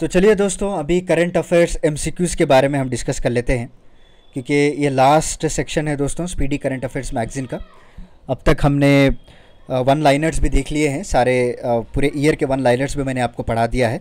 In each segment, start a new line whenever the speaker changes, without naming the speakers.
तो चलिए दोस्तों अभी करंट अफेयर्स एमसीक्यूज के बारे में हम डिस्कस कर लेते हैं क्योंकि ये लास्ट सेक्शन है दोस्तों स्पीडी करंट अफेयर्स मैगज़ीन का अब तक हमने वन लाइनर्स भी देख लिए हैं सारे पूरे ईयर के वन लाइनर्स भी मैंने आपको पढ़ा दिया है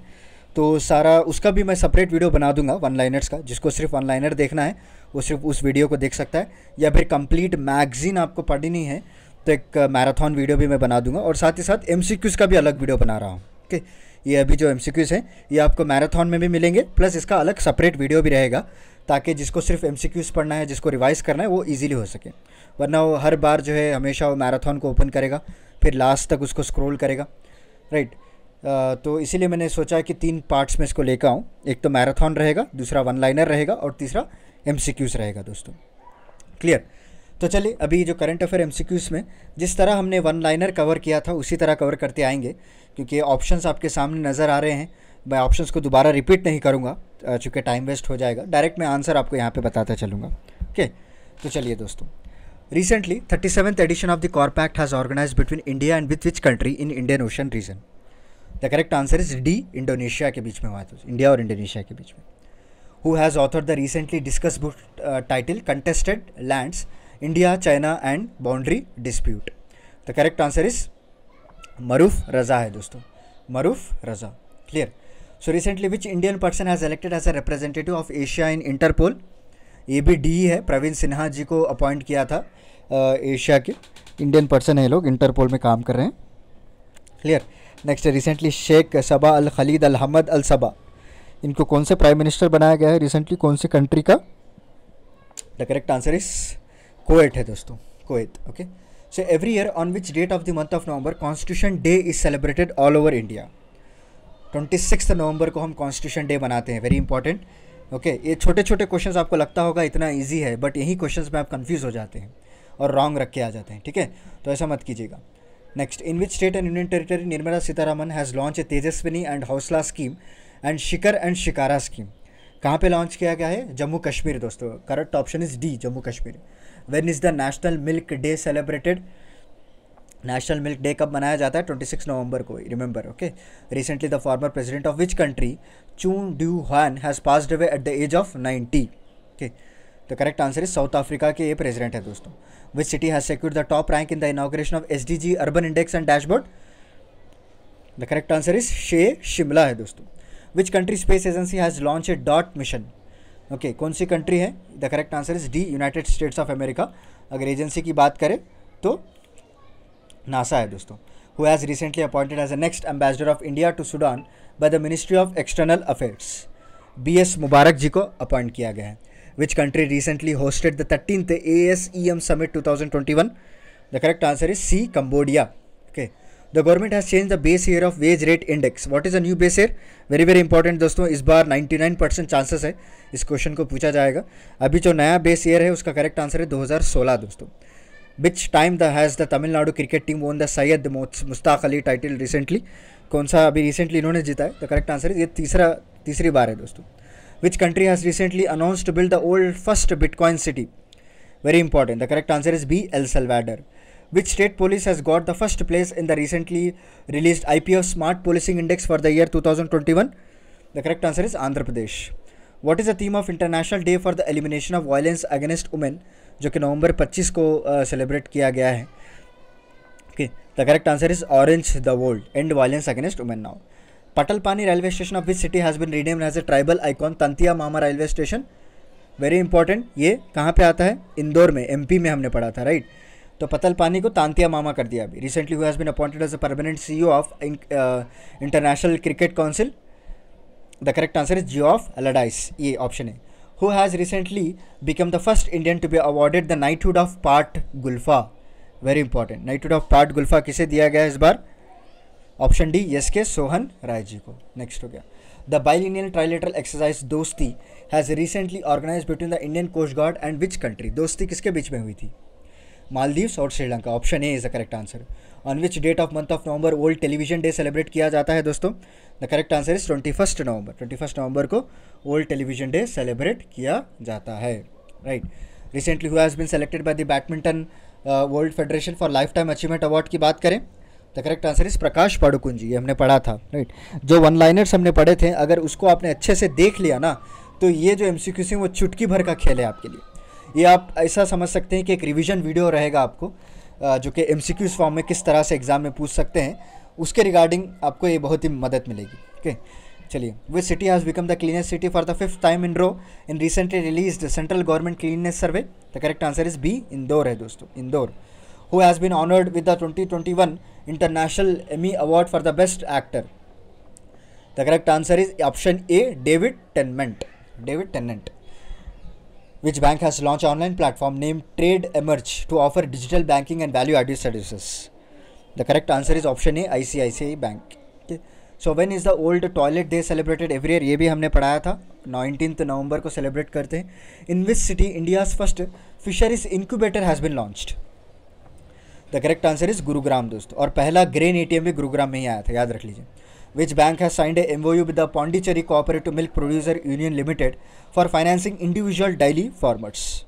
तो सारा उसका भी मैं सेपरेट वीडियो बना दूंगा वन लाइनर्स का जिसको सिर्फ वन लाइनर देखना है वो सिर्फ उस वीडियो को देख सकता है या फिर कंप्लीट मैगज़ीन आपको पढ़नी है तो एक मैराथन वीडियो भी मैं बना दूंगा और साथ ही साथ एम का भी अलग वीडियो बना रहा हूँ ओके ये अभी जो एम हैं ये आपको मैराथन में भी मिलेंगे प्लस इसका अलग सेपरेट वीडियो भी रहेगा ताकि जिसको सिर्फ एम पढ़ना है जिसको रिवाइज़ करना है वो ईजिली हो सके वरना वो हर बार जो है हमेशा वो मैराथन को ओपन करेगा फिर लास्ट तक उसको स्क्रोल करेगा राइट तो इसीलिए मैंने सोचा कि तीन पार्ट्स में इसको लेकर आऊँ एक तो मैराथन रहेगा दूसरा वन लाइनर रहेगा और तीसरा एम रहेगा दोस्तों क्लियर तो चलिए अभी जो करंट अफेयर एम में जिस तरह हमने वन लाइनर कवर किया था उसी तरह कवर करते आएंगे क्योंकि ऑप्शन आपके सामने नज़र आ रहे हैं मैं ऑप्शंस को दोबारा रिपीट नहीं करूँगा चूँकि टाइम वेस्ट हो जाएगा डायरेक्ट मैं आंसर आपको यहाँ पर बताता चलूँगा ओके तो चलिए दोस्तों recently thirty seventh edition of the CORPAT has organize between India and with which country in Indian Ocean region the correct answer is D Indonesia के बीच में हुआ है इंडिया तो, और इंडोनेशिया के बीच में who has author the recently discuss book title contested lands India China and boundary dispute the correct answer is Maroof Raza है दोस्तों Maroof Raza clear so recently which Indian person has elected as a representative of Asia in Interpol ये भी D है प्रवीण सिन्हा जी को appoint किया था Asia के Indian person है लोग इंटरपोल में काम कर रहे हैं clear next recently Sheikh Sabah Al Khalid Al Hamad Al Sabah इनको कौन से प्राइम मिनिस्टर बनाया गया है रिसेंटली कौन से कंट्री का the correct answer is Kuwait है दोस्तों Kuwait okay okay? So every year on which date of the month of November Constitution Day is celebrated all over India. 26th नवंबर को हम कॉन्स्टिट्यूशन डे बनाते हैं वेरी इंपॉर्टेंट ओके ये छोटे छोटे क्वेश्चन आपको लगता होगा इतना ईजी है बट यही क्वेश्चन में आप कन्फ्यूज हो जाते हैं और रॉन्ग रख के आ जाते हैं ठीक है तो ऐसा मत कीजिएगा next in which state and union territory Nirmala Sitharaman has launch a Tejaswini and Hausla scheme and Shikar and Shikara scheme कहाँ पे लॉन्च किया गया है जम्मू कश्मीर दोस्तों correct option is D Jammu Kashmir when is the national milk day celebrated national milk day कब मनाया जाता है ट्वेंटी सिक्स नवंबर को remember okay recently the former president of which country Chun Doo Hahn has passed away at the age of ninety okay तो correct answer is South Africa के ये president है दोस्तों which city has secure the top rank in the inauguration of S D G urban index and dashboard the correct answer is शे शिमला है दोस्तों which country space agency has launch a डॉट mission okay okay, कौन सी country है the correct answer is D United States of America अगर agency की बात करें तो नासा है दोस्तों who has recently appointed as a next ambassador of India to Sudan by the ministry of external affairs B S Mubarak ji को appoint किया गया है which country recently hosted the thirteen A S E M summit two thousand twenty one the correct answer is C Cambodia okay the government has change the base year of wage rate index what is a new base year very very important दोस्तों इस बार 99 percent chances है इस question को पूछा जाएगा अभी जो नया बेस ईयर है उसका करेक्ट आंसर है 2016 दोस्तों which time the has the Tamil Nadu cricket team won the Syed Mushtaq Ali title recently कौन सा अभी रिसेंटली इन्होंने जीता है द करेक्ट आंसर है ये तीसरा तीसरी बार है दोस्तों which country has recently announce to build the world first bitcoin city very important the correct answer is B El Salvador which state police has got the first place in the recently released IPF Smart Policing Index for the year 2021? The correct answer is Andhra Pradesh. What is the theme of International Day for the Elimination of Violence Against Women, जो कि नवंबर 25 को celebrate uh, किया गया है okay the correct answer is orange the world and violence against women now Patalpani railway station of which city has been renamed as a tribal icon Tantia Mama railway station very important ये कहाँ पे आता है इंदौर में MP में हमने पढ़ा था राइट right? तो पतल पानी को तांतिया मामा कर दिया अभी रिसेंटली हुई has been appointed as a permanent CEO of International Cricket Council the correct answer is Geoff Allardice ये ऑप्शन है who has recently become the first Indian to be awarded the knighthood of Parte Guelfa very important knighthood of Parte Guelfa किसे दिया गया इस बार option D yes के सोहन राय जी को next हो गया the Indian trilateral exercise Dosti has recently organize between the Indian coast guard and which country Dosti किसके बीच में हुई थी मालदीव्स और Sri Lanka option A is the correct answer on which date of month of November world television day celebrate किया जाता है दोस्तों the correct answer is twenty first November twenty first November को ओल्ड टेलीविजन डे सेलिब्रेट किया जाता है right recently who has been selected by the badminton world federation for lifetime achievement award की बात करें the correct answer is Prakash Padukone ji ये हमने पढ़ा था राइट जो वन लाइनर्स हमने पढ़े थे अगर उसको आपने अच्छे से देख लिया ना तो ये जो एम सी क्यू सी वो चुटकी भर का खेल है आपके लिए ये आप ऐसा समझ सकते हैं कि एक रिविज़न वीडियो रहेगा आपको जो कि एम फॉर्म में किस तरह से एग्ज़ाम में पूछ सकते हैं उसके रिगार्डिंग आपको ये बहुत ही मदद मिलेगी ओके चलिए वे city has become the cleanest city for the fifth time in row in recently release central government cleanness survey the correct answer is B Indore है दोस्तों Indore who has been honoured with the 2021 international Emmy award for the best actor the correct answer is option A David Tennant David Tennant which bank has launched an online platform named Trade Emerge to offer digital banking and value added services? The correct answer is option A ICICI Bank. Okay. So when is the world toilet day celebrated every year ये भी हमने पढ़ाया था nineteen November को celebrate करते हैं in which city India's first fisheries incubator has been launched the correct answer is Gurugram दोस्त और पहला ग्रेन एटीएम भी गुरुग्राम में ही आया था याद रख लीजिए which bank has signed a MOU with the Pondicherry Cooperative Milk Producer Union Limited for financing individual daily farmers.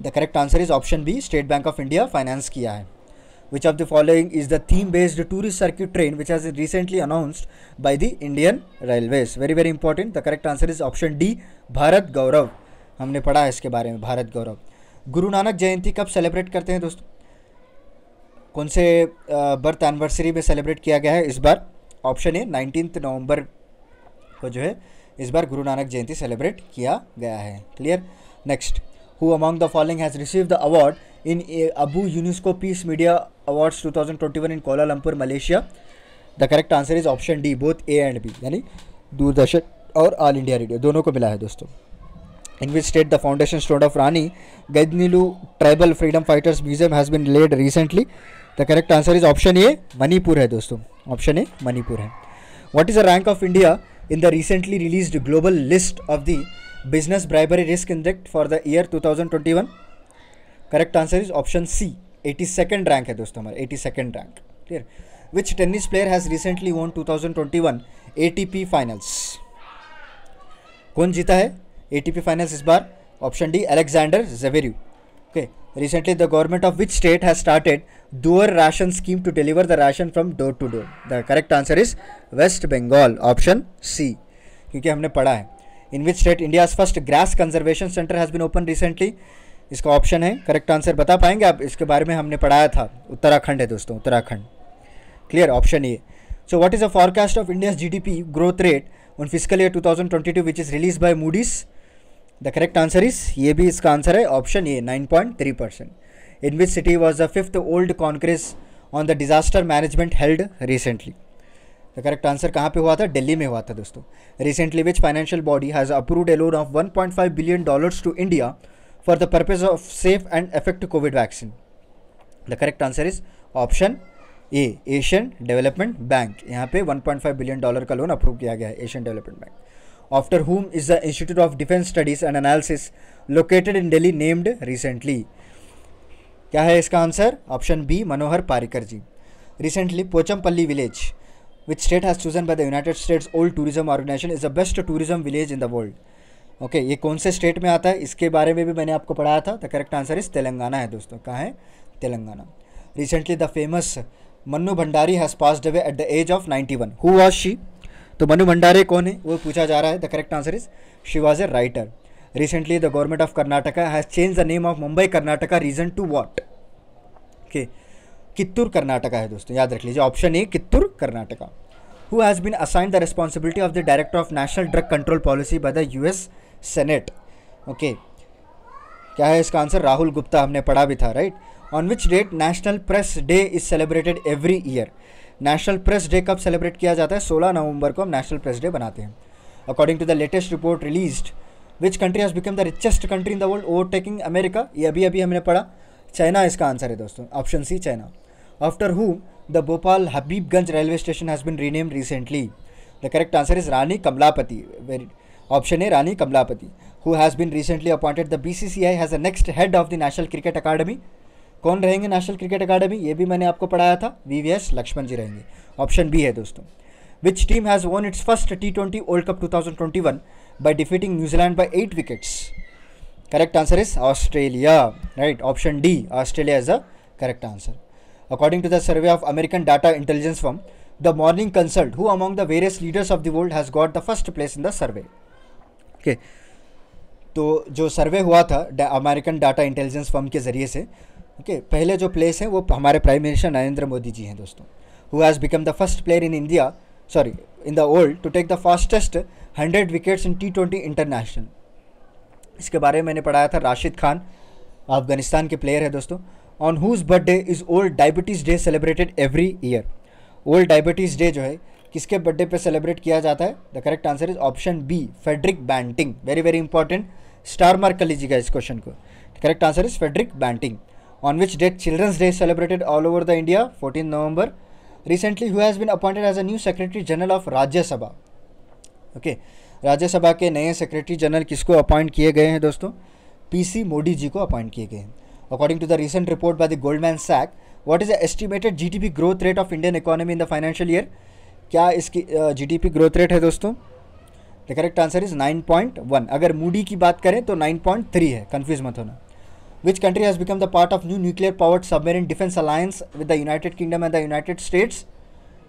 The correct answer is option B, State Bank of India finance किया है. Which of the following is the theme-based tourist circuit train which has recently announced by the Indian Railways? Very very important. The correct answer is option D, Bharat Gaurav. हमने पढ़ा है इसके बारे में भारत गौरव. गुरु नानक जयंती कब सेलिब्रेट करते हैं दोस्तों कौन से बर्थ एनिवर्सरी में सेलिब्रेट किया गया है इस बार ऑप्शन ए नाइनटीन नवंबर को जो है इस बार गुरु नानक जयंती सेलिब्रेट किया गया है clear next who among the following has receive the award in ABU UNESCO peace media awards 2021 in Kuala Lumpur Malaysia the correct answer is option D both A and B यानी दूरदर्शन और ऑल इंडिया रेडियो दोनों को मिला है दोस्तों in which state the foundation stone of Rani Gaidinliu tribal freedom fighters museum has been laid recently the correct answer is option A Manipur है दोस्तों option A Manipur है what is the rank of India in the recently released global list of the business bribery risk index for the year 2021 correct answer is option C eighty second rank है दोस्तों हमारे eighty second rank clear which tennis player has recently won two thousand twenty one A T P finals कौन जीता है A T P finals इस बार option D Alexander Zverev Okay, recently the government of which state has started dual ration scheme to deliver the ration from door to door? The correct answer is West Bengal, option C. क्योंकि हमने पढ़ा है in which state India first grass conservation centre has been open recently इसका option है correct answer बता पाएंगे आप इसके बारे में हमने पढ़ाया था उत्तराखंड है दोस्तों उत्तराखंड क्लियर ऑप्शन ये so what is the forecast of India's GDP growth rate on fiscal year 2022 which is release by Moody's the correct answer is ये भी इसका आंसर है option A 9.3 percent in which city was the fifth world congress on the disaster management held recently the correct answer कहाँ पे हुआ था दिल्ली में हुआ था दोस्तों recently which financial body has approved a loan of 1.5 billion dollars to India for the purpose of safe and effective Covid vaccine the correct answer is option A Asian development bank यहाँ पे 1.5 billion dollar का loan approve किया गया है Asian development bank after whom is the Institute of Defence Studies and Analysis located in Delhi named recently? क्या है इसका answer option B Manohar Parrikar ji recently Pochampally village which state has chosen by the United States world tourism organization is the best tourism village in the world okay ये कौन से state में आता है इसके बारे में भी मैंने आपको पढ़ाया था the correct answer is Telangana है दोस्तों कहाँ है Telangana recently the famous Mannu Bhandari has passed away at the age of ninety one who was she तो मनु भंडारे कौन है वो पूछा जा रहा है the correct answer is she was a writer recently the government of Karnataka has change the name of Mumbai Karnataka region to what के कित्तूर कर्नाटका है दोस्तों याद रख लीजिए option A Kittur Karnataka who has been assigned the responsibility of the director of national drug control policy by the U S senate okay क्या है इसका answer Rahul Gupta हमने पढ़ा भी था right on which date national press day is celebrated every year national press day कब celebrate किया जाता है 16 नवंबर को हम नेशनल प्रेस डे बनाते हैं according to the latest report release which country has become the richest country in the world overtaking America ये अभी अभी हमने पढ़ा चाइना इसका आंसर है दोस्तों option C China after who the Bhopal Habibganj railway station has been renamed recently the correct answer is Rani Kamalapati very option A Rani Kamalapati who has been recently appointed the B C C I has the next head of the national cricket academy कौन रहेंगे national cricket academy ये भी मैंने आपको पढ़ाया था V V S Laxman ji रहेंगे option B है दोस्तों which team has won its first T twenty world cup two thousand twenty one by defeating New Zealand by eight wickets correct answer is Australia right option D Australia is a correct answer according to the survey of American data intelligence form the morning consult who among the various leaders of the world has got the first place in the survey okay तो जो सर्वे हुआ था American data intelligence form के जरिए से ठीक है पहले जो प्लेस हैं वो हमारे प्राइम मिनिस्टर नरेंद्र मोदी जी हैं दोस्तों who has become the first player in India sorry in the world to take the fastest hundred wickets in T twenty international इसके बारे में मैंने पढ़ाया था राशिद खान अफगानिस्तान के प्लेयर है दोस्तों on whose birthday is world diabetes day celebrated every year world diabetes day जो है किसके बर्थडे पे सेलिब्रेट किया जाता है the correct answer is option B Frederick Banting very very important star mark कर लीजिएगा इस क्वेश्चन को correct answer is Frederick Banting on which date Children's Day is celebrated all over the India, 14 November, recently who has been appointed as a new Secretary General of Rajya Sabha. Okay, राज्य सभा के नए secretary general किसको appoint किए गए हैं दोस्तों PC Modi जी को अपॉइंट किए गए हैं according to the recent report by the Goldman Sachs what is the estimated GDP growth rate of Indian economy in the financial year क्या इसकी जीडीपी ग्रोथ रेट है दोस्तों द करेक्ट आंसर इज 9.1 अगर Moody की बात करें तो 9.3 है कंफ्यूज मत होना which country has become the part of new nuclear powered submarine defense alliance with the United Kingdom and the United States?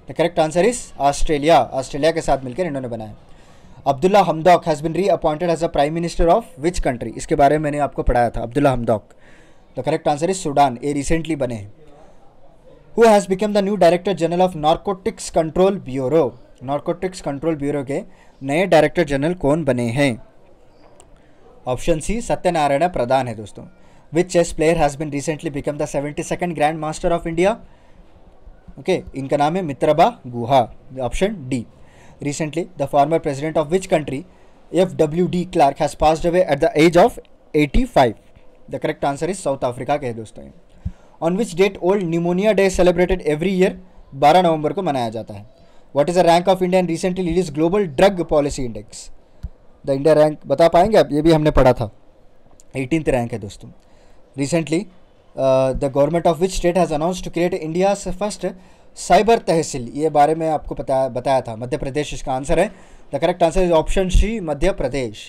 The correct answer is Australia. Australia के साथ मिलकर इन्होंने बनाया Abdullah Hamdok has been reappointed as a prime minister of which country इसके बारे में मैंने आपको पढ़ाया था Abdullah Hamdok the correct answer is Sudan ये रिसेंटली बने हैं who has become the new director general of narcotics control bureau narcotics control bureau के नए डायरेक्टर जनरल कौन बने हैं ऑप्शन सी सत्यनारायण प्रधान है दोस्तों which chess player has been recently become the 72nd Grand Master of India? Okay, इनका नाम है Mitrabha Guha option D Recently, the former president of which country, F.W.D. Clark, has passed away at the age of 85? The correct answer is South Africa के है दोस्तों On which date old pneumonia day celebrated every year? 12 नवंबर को मनाया जाता है What is the rank of India in recently released global drug policy index? The India rank बता पाएंगे आप ये भी हमने पढ़ा था एटीन रैंक है दोस्तों Recently, uh, the government of which state has announced to create India's first cyber tehsil ये बारे में आपको पता बताया था मध्य प्रदेश इसका आंसर है the correct answer is option C Madhya Pradesh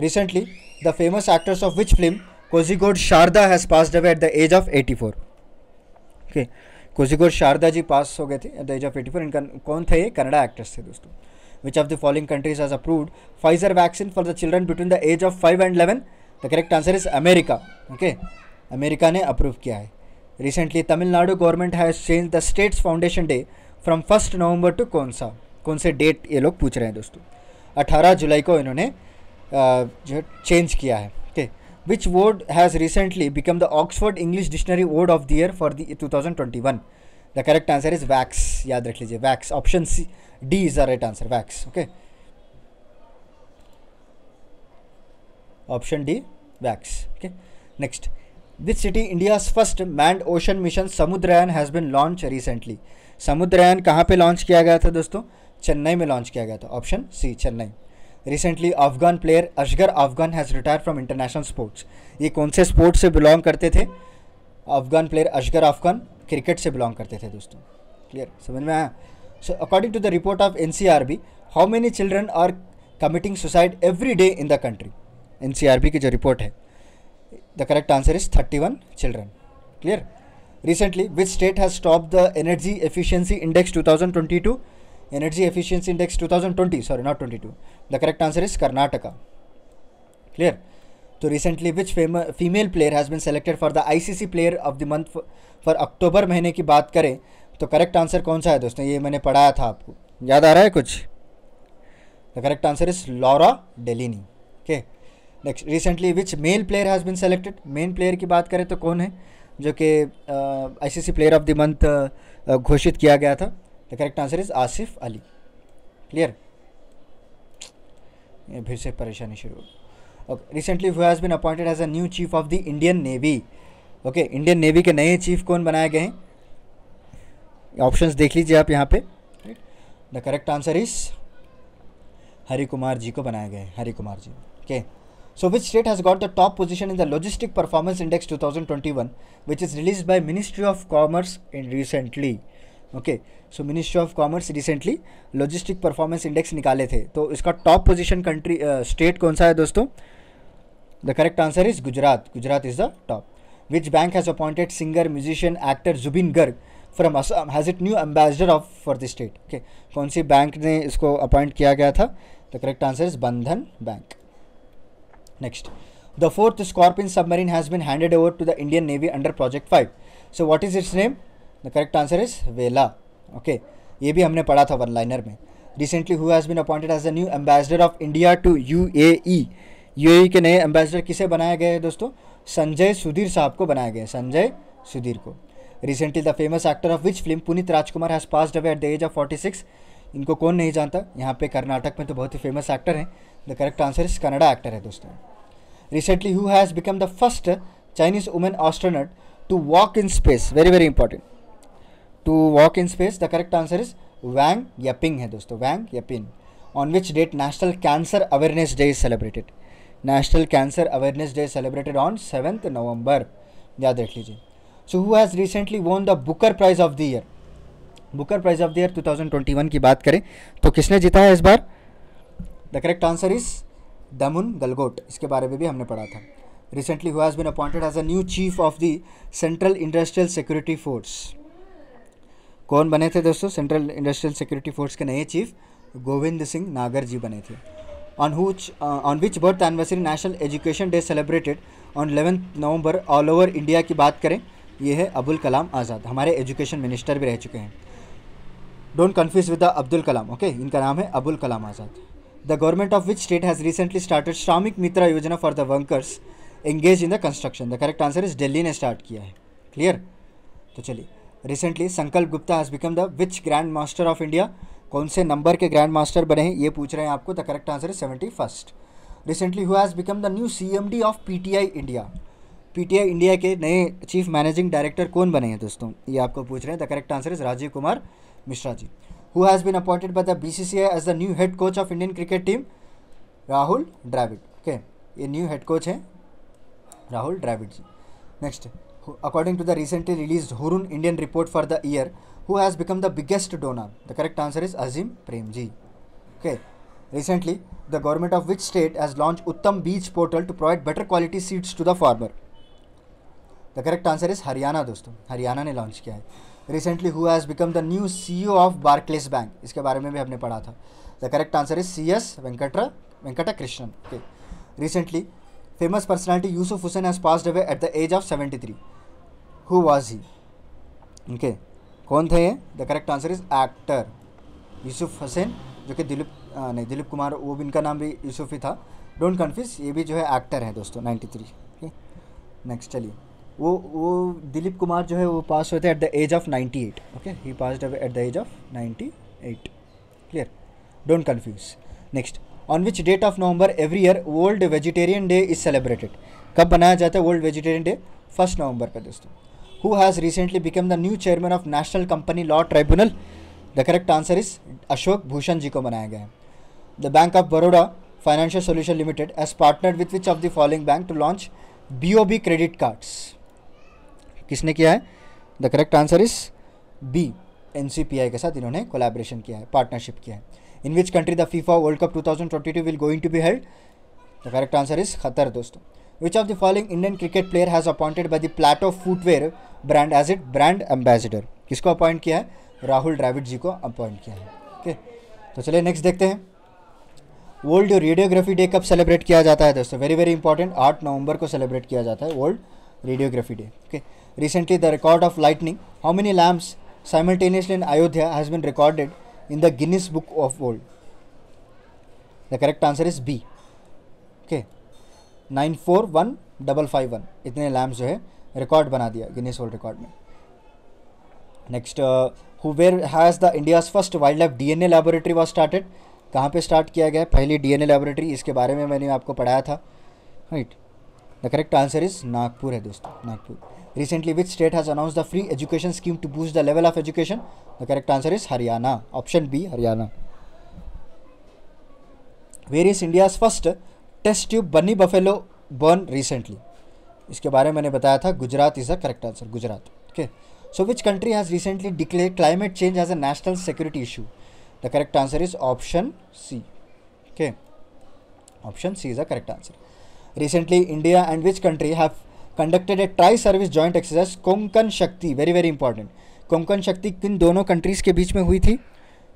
recently the famous actors of which film Kozhikode Sharada has passed away at the age of 84 okay Kozhikode Sharada ji pass हो गए थे एट द एज ऑफ 84 इनका कौन थे ये कनाडा एक्टर्स थे दोस्तों which of the following countries has approved Pfizer vaccine for the children between the age of five and eleven the correct answer is America okay America ने approve किया है recently Tamil Nadu government has change the states foundation day from first November to कौन सा कौन से date ये लोग पूछ रहे हैं दोस्तों 18 जुलाई को इन्होंने जो चेंज किया है okay which word has recently become the Oxford English dictionary word of the year for the 2021 the correct answer is vax याद रख लीजिए vax option C D is the right answer vax okay option D vax okay next this city India first manned ocean mission Samudrayaan has been launch recently Samudrayaan कहाँ पे launch किया गया था दोस्तों चेन्नई में लॉन्च किया गया था option C Chennai recently Afghan player Asghar Afghan has retire from international sports ये कौन से स्पोर्ट्स से बिलोंग करते थे Afghan player Asghar Afghan cricket से बिलोंग करते थे दोस्तों क्लियर समझ में आया so according to the report of N C R B how many children are committing suicide every day in the country N की जो रिपोर्ट है the correct answer is thirty one children clear recently which state has stop the energy efficiency index 2022 energy efficiency index 2020 सॉरी नॉट 22 the correct answer is Karnataka clear तो recently which female player has been selected for the ICC player of the month for October महीने की बात करें तो correct answer कौन सा है दोस्तों ये मैंने पढ़ाया था आपको याद आ रहा है कुछ the correct answer is Laura Delany okay next recently which men player has been selected men player की बात करें तो कौन है जो कि ICC player of the month घोषित किया गया था the correct answer is Asif Ali clear फिर से परेशानी शुरू okay recently who has been appointed as a new chief of the Indian navy okay Indian navy के नए चीफ कौन बनाए गए हैं ऑप्शंस देख लीजिए आप यहाँ पे the correct answer is Hari Kumar ji को बनाया गया है Hari Kumar ji okay okay. So which state has got the top position in the Logistic Performance Index 2021 which is released by Ministry of Commerce in recently. Okay so ministry of commerce recently logistic performance index निकाले थे तो इसका top position country state कौन सा है दोस्तों the correct answer is Gujarat Gujarat is the top which bank has appointed singer musician actor Zubeen Garg from Assam has it new ambassador of for the state okay कौन सी बैंक ने इसको अपॉइंट किया गया था the correct answer is Bandhan bank next the fourth Scorpion submarine has been handed over to the Indian navy under project five so what is its name the correct answer is Vela. Okay. ये भी हमने पढ़ा था one liner में recently who has been appointed as a new ambassador of India to U A U A के नए ambassador किसे बनाया गया है दोस्तों संजय सुधीर साहब को बनाया गया है संजय सुधीर को recently the famous actor of which film Puneeth Rajkumar has passed away at the age of 46 इनको कौन नहीं जानता यहाँ पे कर्नाटक में तो बहुत ही फेमस एक्टर हैं the correct answer is Kannada actor है दोस्तों recently who has become the first Chinese women astronaut to walk in space very very important to walk in space the correct answer is Wang Yaping है दोस्तों Wang Yaping on which date national cancer awareness day is celebrated national cancer awareness day celebrated on seventh November याद रख लीजिए so who has recently won the Booker prize of the year Booker prize of the year 2021 की बात करें तो किसने जीता है इस बार the correct answer is Damon Galgut इसके बारे में भी हमने पढ़ा था recently who been appointed as a new chief of the central industrial security force कौन बने थे दोस्तों सेंट्रल इंडस्ट्रियल सिक्योरिटी फोर्स के नए चीफ गोविंद सिंह नागर जी बने थे on which on which birth anniversary national education day celebrated on on November all over India की बात करें ये है अबुल कलाम आज़ाद हमारे एजुकेशन मिनिस्टर भी रह चुके हैं don't confuse with the Abdul Kalam okay इनका नाम है Abul Kalam Azad the government of which state has recently started Shramik Mitra Yojana for the workers engage in the construction the correct answer is Delhi ने स्टार्ट किया है क्लियर तो चलिए recently Sankalp Gupta has become the which grand master of India कौन से नंबर के grand master बने हैं ये पूछ रहे हैं आपको the correct answer is seventy first recently who has become the new C M D of P T I India P T I India के नए चीफ मैनेजिंग डायरेक्टर कौन बने हैं दोस्तों ये आपको पूछ रहे हैं the correct answer is Rajeev Kumar Mishra ji who has been appointed by the B C C I as the new head coach of Indian cricket team Rahul Dravid okay ये न्यू हेड कोच है Rahul Dravid ji next according to the recently release Hurun Indian report for the year who has become the biggest donor the correct answer is Azim Premji okay recently the government of which state has launch Uttam Beej portal to provide better quality seeds to the farmer the correct answer is Haryana दोस्तों हरियाणा ने launch किया है recently who has become the new CEO of Barclays bank इसके बारे में भी हमने पढ़ा था the correct answer is C S Venkatara Venkata Krishnan okay recently famous personality Yusuf Hussain has pass away at the age of seventy three who was he okay कौन थे ये the correct answer is actor Yusuf Hussain जो कि दिलीप नहीं दिलीप कुमार वो भी इनका नाम भी यूसुफ ही था डोंट कन्फ्यूज ये भी जो है एक्टर है दोस्तों नाइन्टी थ्री ओके नेक्स्ट चलिए वो वो दिलीप कुमार जो है वो पास हुए थे at the age of ninety eight okay he pass at the age of ninety eight clear don't confuse next on which date of November every year world vegetarian day is celebrated कब मनाया जाता है world vegetarian day first November पर दोस्तों who has recently become the new chairman of national company law tribunal the correct answer is Ashok Bhushan ji को मनाया गया है the bank of Baroda financial solution limited as partner with which of the following bank to launch B O B credit cards किसने किया है the correct answer is B N K साथ इन्होंने collaboration किया है पार्टनरशिप किया है in which country the FIFA world cup 2022 will going to be held the correct answer is Qatar दोस्तों of the following Indian cricket player has appointed by the plate of footwear brand as it brand ambassador? किसको appoint किया है राहुल ड्राविड जी को appoint किया है okay तो चलिए next देखते हैं वर्ल्ड रेडियोग्राफी डे कब सेलिब्रेट किया जाता है दोस्तों वेरी वेरी इंपॉर्टेंट आठ नवंबर को सेलिब्रेट किया जाता है world radiography day okay Recently, the record of lightning, how many lamps simultaneously in Ayodhya has been recorded in the Guinness Book of World? The correct answer is B. Okay. 941551 itne lamps jo hai record bana diya guinness world record mein next uh, who where has the india's first wildlife dna laboratory was started कहाँ पे start किया गया पहली DNA N laboratory इसके बारे में मैंने आपको पढ़ाया था right the correct answer is Nagpur है दोस्तों Nagpur Recently, which state has announced the free education scheme to boost the level of education? The correct answer is Haryana. Option B, Haryana. Where is India's first test tube बनी buffalo born recently इसके बारे में मैंने बताया था Gujarat is the correct answer Gujarat okay so which country has recently declare climate change as a national security issue the correct answer is option C okay option C is the correct answer recently India and which country have conducted a tri service joint exercise Konkan Shakti very very important Konkan शक्ति किन दोनों countries के बीच में हुई थी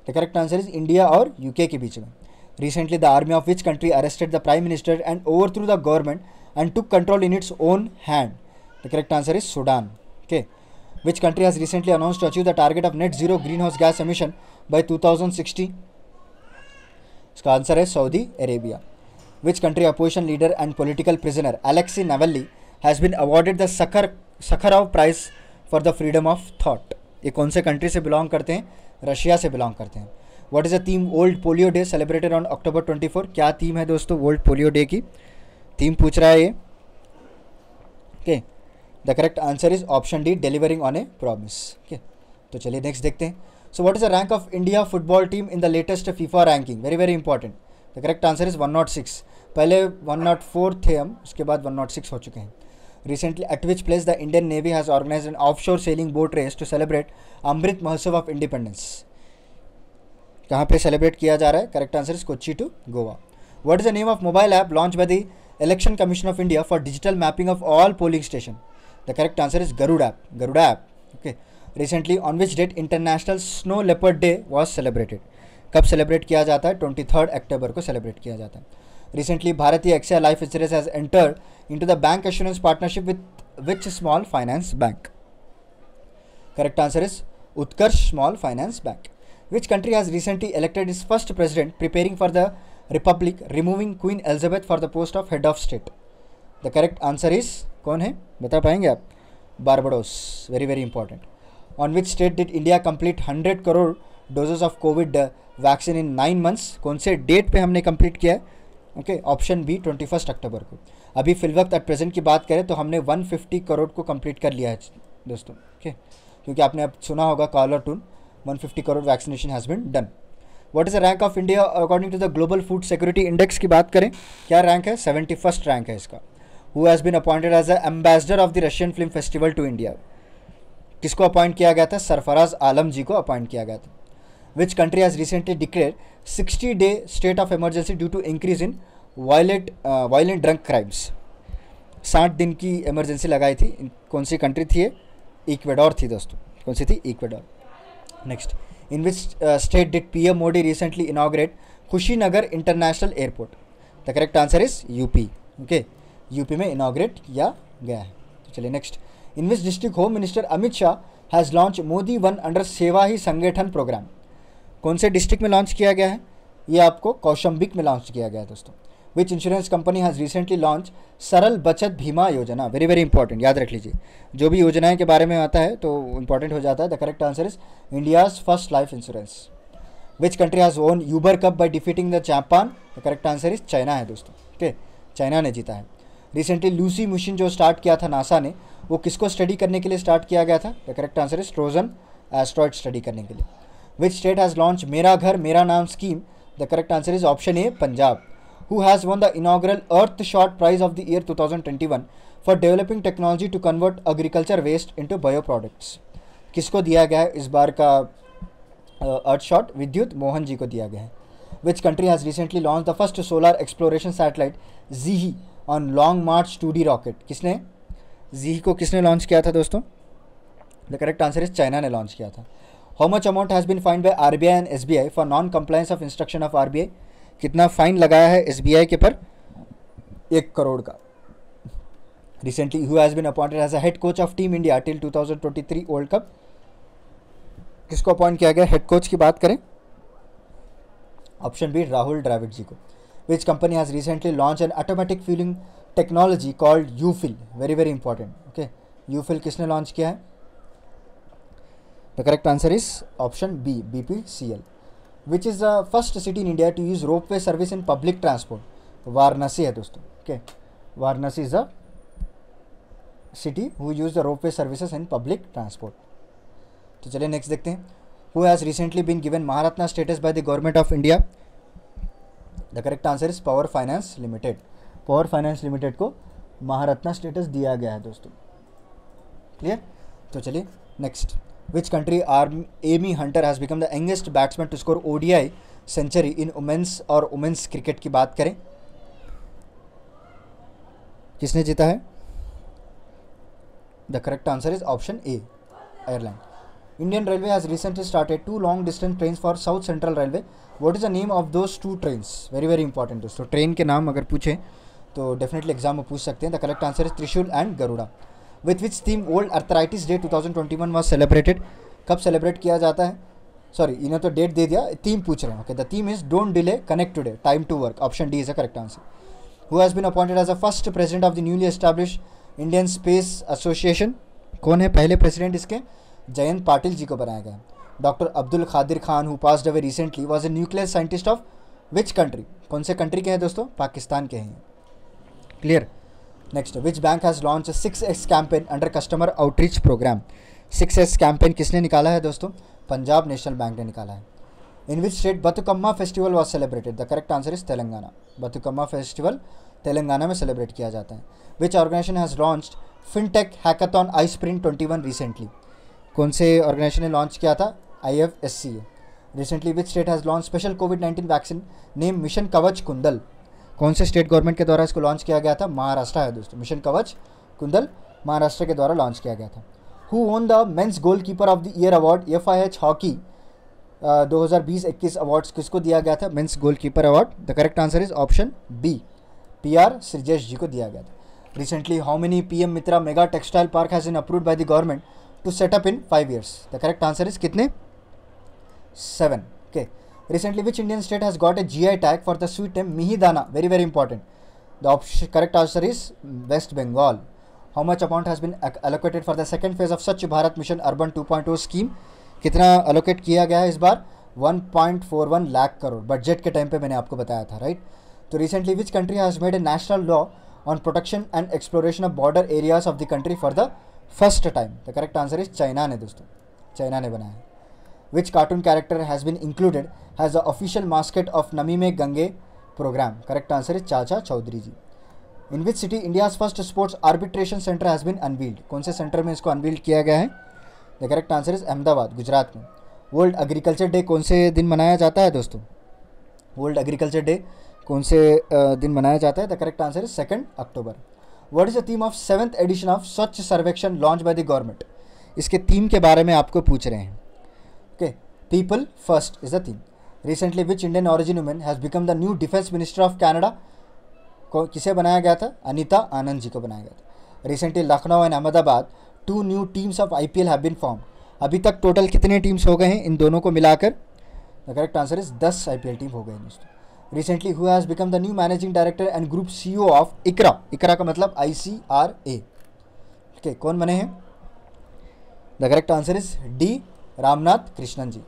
the correct answer is India और UK के बीच में recently the army of which country arrested the prime minister and over through the government and in its own hand the correct answer is correct okay which country has recently announce to achieve the target of net zero green house gas emission by two thousand sixty इसका answer है Saudi Arabia which country opposition leader and political prisoner Alexei Navalny has been awarded the Sakharov prize for the freedom of thought ये कौन से country से belong करते हैं Russia से belong करते हैं what is the theme world polio day celebrated on October four क्या थीम है दोस्तों ओल्ड पोलियो डे की थीम पूछ रहा है ये okay the correct answer is option D delivering on a promise okay तो चलिए नेक्स्ट देखते हैं so what is the rank of India football team in the latest FIFA ranking very very important the correct answer is one not six पहले one not four थे हम उसके बाद one not six हो चुके हैं recently at which place the Indian Navy has organized an offshore sailing boat race to celebrate Amrit Mahotsav of Independence. कहाँ पे सेलिब्रेट किया जा रहा है correct answer is Kochi to Goa what is the name of mobile app launch by the election commission of India for digital mapping of all polling station the correct answer is Garuda app Garuda app okay recently on which date international snow leopard day was celebrated कब celebrate किया जाता है twenty third October को celebrate किया जाता है Recently, Bharati AXA Life Insurance has entered into the bank assurance partnership with which small finance bank? Correct answer is Utkarsh Small Finance Bank. Which country has recently elected its first president, preparing for the republic, removing Queen Elizabeth for the post of head of state? The correct answer is कौन है बता पाएंगे आप Barbados very very important on which state did India complete hundred crore doses of covid vaccine in nine months कौन से date पे हमने complete किया है okay option B twenty first October को अभी फिलवक्त एट प्रेजेंट की बात करें तो हमने वन फिफ्टी करोड़ को कंप्लीट कर लिया है दोस्तों ओके क्योंकि आपने अब सुना होगा caller tune one fifty crore vaccination has been done what is the rank of India according to the global food security index की बात करें क्या रैंक है सेवेंटी फर्स्ट रैंक है इसका who has been appointed as a ambassador of the Russian film festival to India किसको appoint किया गया था सरफराज आलम जी को अपॉइंट किया गया था which country has recently declare sixty day state of emergency due to increase in violent violent violent crimes uh, साठ दिन की इमरजेंसी लगाई थी कौन सी कंट्री थी इक्वेडोर थी दोस्तों कौन सी थी Ecuador next in which state did P M Modi recently inaugurate Kushinagar international airport the correct answer is UP okay UP में इनाग्रेट किया गया है तो चलिए next in which district home minister Amit Shah has launch Modi one under Seva Hi संगठन प्रोग्राम कौन से district में लॉन्च किया गया है ये आपको कौशंबिक में लॉन्च किया गया है दोस्तों which insurance company has recently launch Saral Bachat बीमा योजना वेरी वेरी इंपॉर्टेंट याद रख लीजिए जो भी योजनाएं के बारे में आता है तो इंपॉर्टेंट हो जाता है the correct answer is India's first life insurance which country has won Uber cup by defeating the Japan the correct answer is China है दोस्तों ओके चाइना ने जीता है रिसेंटली लूसी मिशन जो स्टार्ट किया था नासा ने वो किसको स्टडी करने के लिए स्टार्ट किया गया था the correct answer is Trojan asteroid study करने के लिए Which state has launched Mera Ghar Mera Naam scheme? The correct answer is option A, Punjab. Who has won the inaugural Earth Shot Prize of the year 2021 for developing technology to convert agriculture waste into bioproducts? किसको दिया गया है इस बार का अर्थ shot विद्युत मोहन जी को दिया गया है which country has recently launch the first solar exploration satellite Xihe on long March two D rocket किसने जीही को किसने लॉन्च किया था दोस्तों the correct answer is China ने लॉन्च किया था how much amount has been fined B I and S B I for non compliance of instruction of R B I कितना फाइन लगाया है एस बी आई के पर एक करोड़ का recently who has been appointed as a head coach of team India till three world cup किसको appoint किया गया हेड कोच की बात करें ऑप्शन बी राहुल ड्राविड जी को which company has recently launch an automatic fuelling technology called U fill very very important okay U fill किसने launch किया है the correct answer is option B B P C L which is the first city in India to use rope way service in public transport Varanasi है दोस्तों okay Varanasi is a city who use the rope way services in public transport तो चलिए next देखते हैं who has recently been given Maharatna status by the government of India the correct answer is power finance limited power finance limited को Maharatna status दिया गया है दोस्तों clear तो चलिए next which country arm Amy Hunter has become the youngest batsman to score ODI century in women's और women's cricket की बात करें किसने जीता है the correct answer is option A Ireland Indian railway has recently started two long distance train for south central railway what is the name of those two train very very important दोस्तों train के नाम अगर पूछें तो definitely exam में पूछ सकते हैं the correct answer is Trishul and Garuda with which theme world arthritis day 2021 was celebrated कब सेलिब्रेट किया जाता है सॉरी इन्हें तो डेट दे दिया थीम पूछ रहे हैं okay the theme is don't delay connect today time to work option D is a correct answer who has been appointed as a first president of the newly establish Indian space association कौन है पहले president इसके जयंत पाटिल जी को बनाया गया doctor Abdul Qadeer Khan who passed away recently was a nuclear scientist of which country कौन से country के हैं दोस्तों पाकिस्तान के हैं clear next which bank has launch six X campaign under customer outreach programme six X campaign किसने निकाला है दोस्तों पंजाब नेशनल बैंक ने निकाला है in which state Bathukamma festival was celebrated the correct answer is Telangana Bathukamma festival Telangana में सेलिब्रेट किया जाता है which organisation has launch fintech hackathon I sprint twenty one recently कौन से ऑर्गेनाइजेशन ने लॉन्च किया था I F S C A recently which state has launch special COVID nineteen vaccine name mission Kavach Kundal कौन से स्टेट गवर्नमेंट के द्वारा इसको लॉन्च किया गया था महाराष्ट्र है दोस्तों मिशन कवच कुंदल महाराष्ट्र के द्वारा लॉन्च किया गया था who won the men's goal keeper of the year award F I H hockey दो हज़ार बीस इक्कीस अवार्ड्स किसको दिया गया था men's goal keeper award the correct answer is option B P R Sreejesh ji को दिया गया था recently how many P M Mitra mega textile park has in approve by the government to set up in five years the correct answer is कितने seven okay okay. Recently, which Indian state has got a GI tag for the sweet name Mihidana? Very, very important. The option, correct answer is West Bengal. How much amount has been allocated for the second phase of Swachh Bharat Mission Urban 2.0 scheme? कितना allocate किया गया है इस बार 1.41 lakh crore budget के time पे मैंने आपको बताया था राइट तो recently which country has made a national law on protection and exploration of border areas of the country for the first time the correct answer is China ने दोस्तों चाइना ने बनाया which cartoon character has been included has the official official of Namami में Gange programme correct answer is Chacha Chaudhary ji in which city India first sports arbitration centre has been unveiled कौन से centre में इसको unveiled किया गया है the correct answer is Ahmedabad Gujarat में world agriculture day कौन से दिन मनाया जाता है दोस्तों वर्ल्ड एग्रीकल्चर डे कौन से दिन मनाया जाता है the correct answer is second October what is the theme of seventh edition of Swachh Survekshan launch by the government इसके थीम के बारे में आपको पूछ रहे हैं People first is the thing. Recently, which Indian origin woman has become the new defense minister of Canada? को किसे बनाया गया था अनीता आनंद जी को बनाया गया था recently Lucknow and Ahmedabad two new teams of I P L have been form अभी तक टोटल कितने टीम्स हो गए हैं इन दोनों को मिलाकर द करेक्ट आंसर इज दस आई पी एल टीम हो गए दोस्तों recently who has become the new managing director and group C O of ICRA ICRA का मतलब आई सी आर ए ठीक है कौन बने हैं the correct answer is D Ramnath Krishnan ji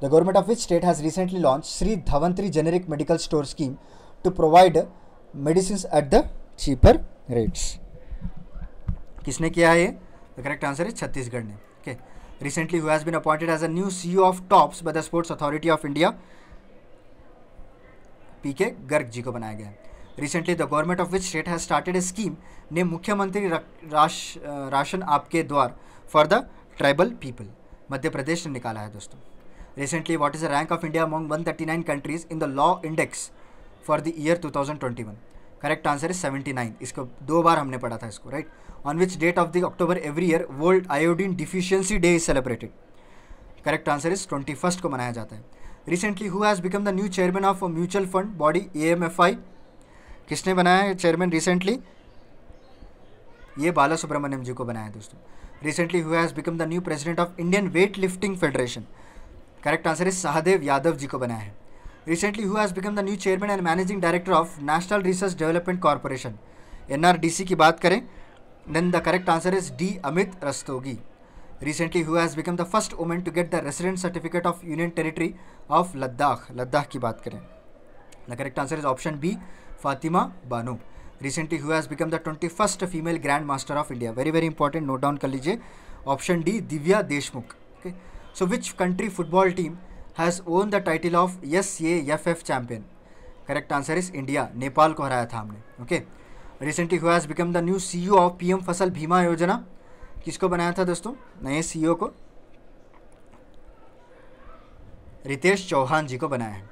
The government of which state has recently launched Sri Dhawantri generic medical store scheme to provide medicines at the cheaper rates. किसने किया है ये the correct answer is Chhattisgarh ने okay recently who's been appointed as a new CEO of TOPS by the Sports Authority of India P K Garg ji को बनाया गया है recently the government of which state has started a scheme ने मुख्यमंत्री राश Rashan Aapke Dwar for the tribal people Madhya Pradesh ने निकाला है दोस्तों Recently, what is the rank of India among 139 countries in the law index for the year 2021? Correct answer is 79 इसको दो बार हमने पढ़ा था इसको right on which date of the october every year world iodine deficiency day is celebrated correct answer is twenty first को मनाया जाता है recently has become the new new chairman of mutual fund body A M F I किसने बनाया है chairman recently ये बाला सुब्रमण्यम जी को बनाया है दोस्तों recently who has become the new president of Indian weightlifting federation correct answer है सहदेव यादव जी को बनाया है recently who's become the new chairman and managing director of national research development corporation N की बात करें then the correct answer is D Amit Rastogi recently who has become the first women to get the resident certificate of union territory of Ladakh Ladakh की बात करें the correct answer is option B Fatima Bano recently who has become the twenty first female grand master of India very very important note down कर लीजिए option D Divya Deshmukh okay okay? So which country football team has won the title of SAFF champion? Correct answer is India. Nepal को हराया था हमने okay recently who become the new C of P M Fasal Bima योजना किसको बनाया था दोस्तों नए सी e को रितेश चौहान जी को बनाया है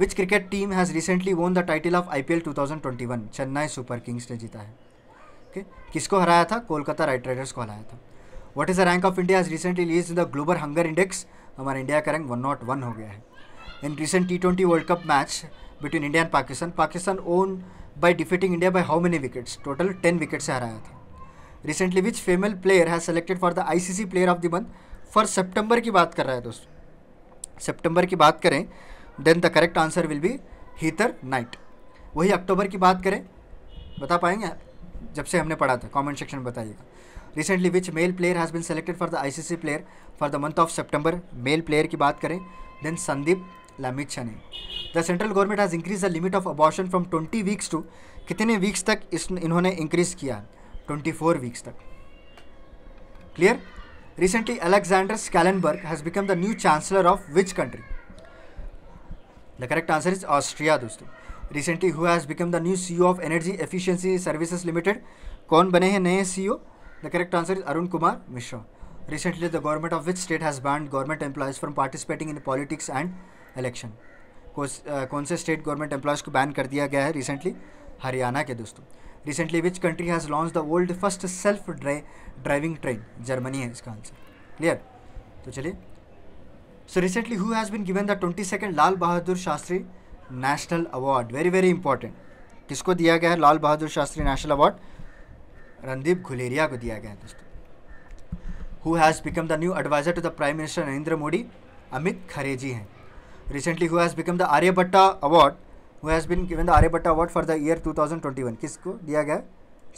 which cricket team has recently won the title of I P L two thousand twenty one Chennai Super Kings ने जीता है ओके okay? किसको हराया था कोलकाता राइट राइडर्स को हराया था what is the rank of India is recently release the Global Hunger Index हमारा इंडिया का रैंक वन नॉट वन हो गया है in recent T twenty world cup match between India and Pakistan Pakistan won by defeating India by how many wickets total ten wicket से हराया था recently which female player has selected for the C player of the month for September की बात कर रहा है दोस्तों September की बात करें then the correct answer will be Heather Knight वही अक्टूबर की बात करें बता पाएंगे जब से हमने पढ़ा था कमेंट सेक्शन में बताइएगा recently which male player has been selected for the ICC player for the month of September male player की बात करें then Sandeep Lamichhane the central government has increase the limit of abortion from twenty weeks to कितने weeks तक इस इन्होंने increase किया twenty four weeks तक clear recently Alexander Schallenberg has become the new chancellor of which country the correct answer is Austria दोस्तों recently who has become the new C O of energy efficiency services limited कौन बने हैं नए सी ओ e The correct answer is Arun Kumar Mishra. Recently, the government of which state has banned government employees from participating in politics and election? Uh, कौन से state government employees को ban कर दिया गया है रिसेंटली हरियाणा के दोस्तों recently which country has launch the world first self driving train Germany है इसका आंसर क्लियर तो चलिए so recently who has been given the twenty second Lal Bahadur Shastri national award very very important किसको दिया गया है लाल बहादुर शास्त्री नेशनल अवार्ड रणदीप गुलेरिया को दिया गया है दोस्तों who has become the new advisor to the prime minister Narendra Modi Amit Khare ji हैं recently who has become the Aryabhata award who has been given the Aryabhata award for the year 2021 किसको दिया गया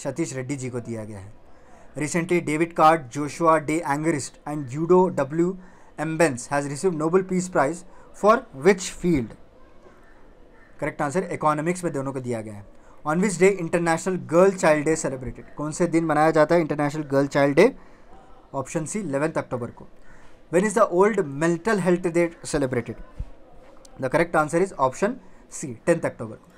सतीश रेड्डी जी को दिया गया है recently David Card Joshua D Angrist and Guido W Imbens has receive Nobel peace prize for which field correct answer economics में दोनों को दिया गया है on which day international girl child day celebrated कौन से दिन मनाया जाता है international girl child day option C eleventh October को when is the world mental health day celebrated the correct answer is option C tenth October को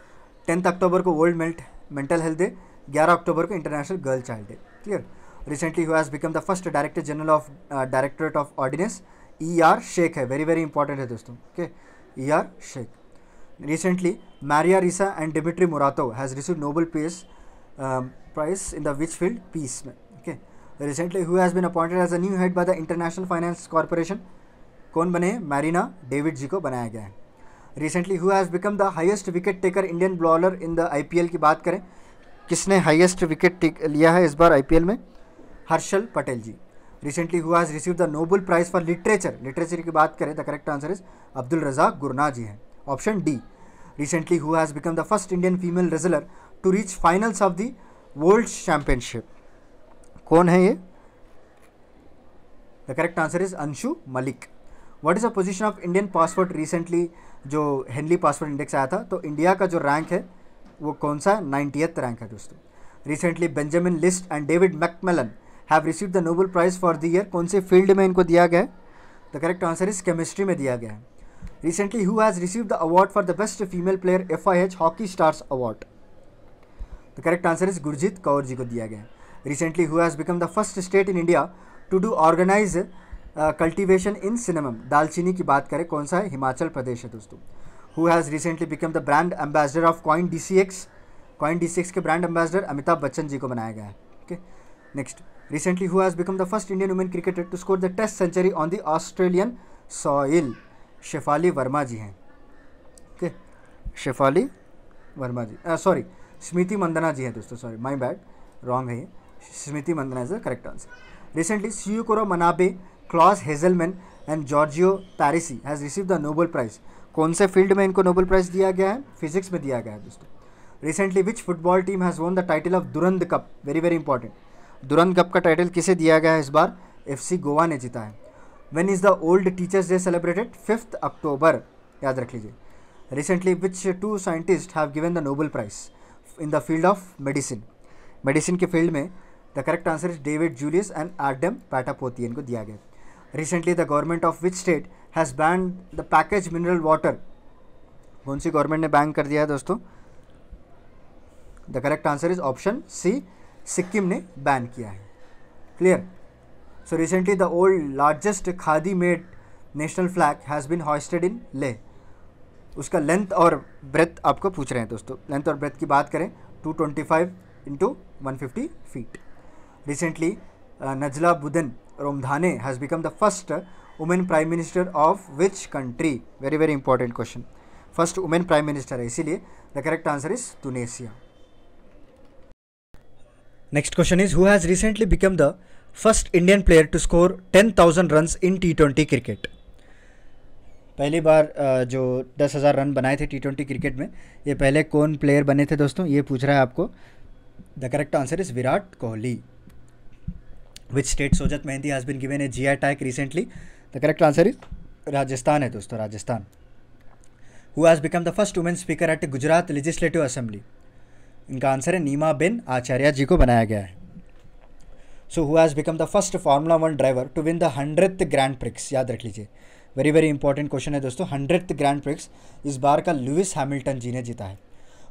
tenth October को world melt mental health day ग्यारह अक्टूबर को international girl child day clear recently who's become the first director general of directorate of ordnance E R Sheikh है very very important है दोस्तों okay E R Sheikh recently Maria Risa and Dmitry Muratov has received Nobel Peace um, Prize in the which field? Peace. Okay. Recently, who has been appointed as a new head by the International Finance Corporation? कौन बने Marina David जी को बनाया गया है recently who has become the highest wicket taker Indian bowler in the IPL की बात करें किसने हाईएस्ट विकेट लिया है इस बार आईपीएल में Harshal Patel ji recently who has receive the Nobel prize for literature literature की बात करें the correct answer is Abdulrazak Gurnah ji हैं option D recently who has become the first Indian female wrestler to reach finals of the World Championship. कौन है ये the correct answer इज Anshu Malik what is the position of Indian passport recently जो Henley passport index आया था तो India का जो रैंक है वो कौन सा नाइन्टीथ रैंक है दोस्तों recently Benjamin List and David MacMillan have receive the Nobel prize for the year कौन से फील्ड में इनको दिया गया है the correct answer is chemistry में दिया गया है recently who has received the award for the best female player FIH Hockey Stars Award? The correct answer is Gurjit Kaur ji को दिया गया Recently who has become the first state in India to do organize cultivation in cinnamon दालचीनी की बात करें कौन सा है हिमाचल प्रदेश है दोस्तों who has recently become the brand ambassador of coin D C X coin D C X के ब्रांड एम्बेसडर अमिताभ बच्चन जी को बनाया गया है okay next recently who has become the first Indian women cricketer to score the test century on the Australian soil Shefali Verma ji हैं okay Shefali Verma ji sorry Smriti Mandhana ji हैं दोस्तों sorry my bad wrong है ये स्मृति Mandhana is the correct answer recently Syukuro Manabe Klaus Hasselmann and Giorgio Parisi has receive the Nobel prize कौन से field में इनको Nobel prize दिया गया है फिजिक्स में दिया गया है दोस्तों recently which football team has won the title of Durand Cup very very important Durand Cup का टाइटल किसे दिया गया है इस बार एफ सी गोवा ने जीता है when is the world teachers day celebrated fifth October याद रख लीजिए recently which two scientist have given the Nobel prize in the field of medicine medicine के फील्ड में the correct answer is David Julius and Ardem Patapoutian इनको दिया गया recently the government of which state has ban the package mineral water कौन सी government ने ban कर दिया है दोस्तों the correct answer is option C Sikkim ने बैन किया है clear So recently the old largest khadi made national flag has been hoisted in Leh उसका लेंथ और ब्रेथ आपको पूछ रहे हैं दोस्तों लेंथ और ब्रेथ की बात करें 225 twenty five into one fifty feet recently Najla Bouden Romdhane has become the first women prime minister of which country very very important question first women prime minister है इसीलिए the correct answer is Tunisia next question is who has recently become the first Indian player to score ten thousand run in T twenty cricket पहली बार जो दस हजार run बनाए थे T twenty cricket में ये पहले कौन प्लेयर बने थे दोस्तों ये पूछ रहा है आपको the correct answer is Virat Kohli which state Sojat mehndi has been given a G I tag recently the correct answer is Rajasthan है दोस्तों Rajasthan who has become the first women speaker at Gujarat legislative assembly इनका आंसर है नीमा बेन आचार्य जी को बनाया गया है so who has become the first formula one driver to win the hundred grand prix याद रख लीजिए वेरी वेरी इंपॉर्टेंट क्वेश्चन है दोस्तों हंड्रेड ग्रैंड प्रिक्स इस बार का लुइस हैमिल्टन जी ने जीता है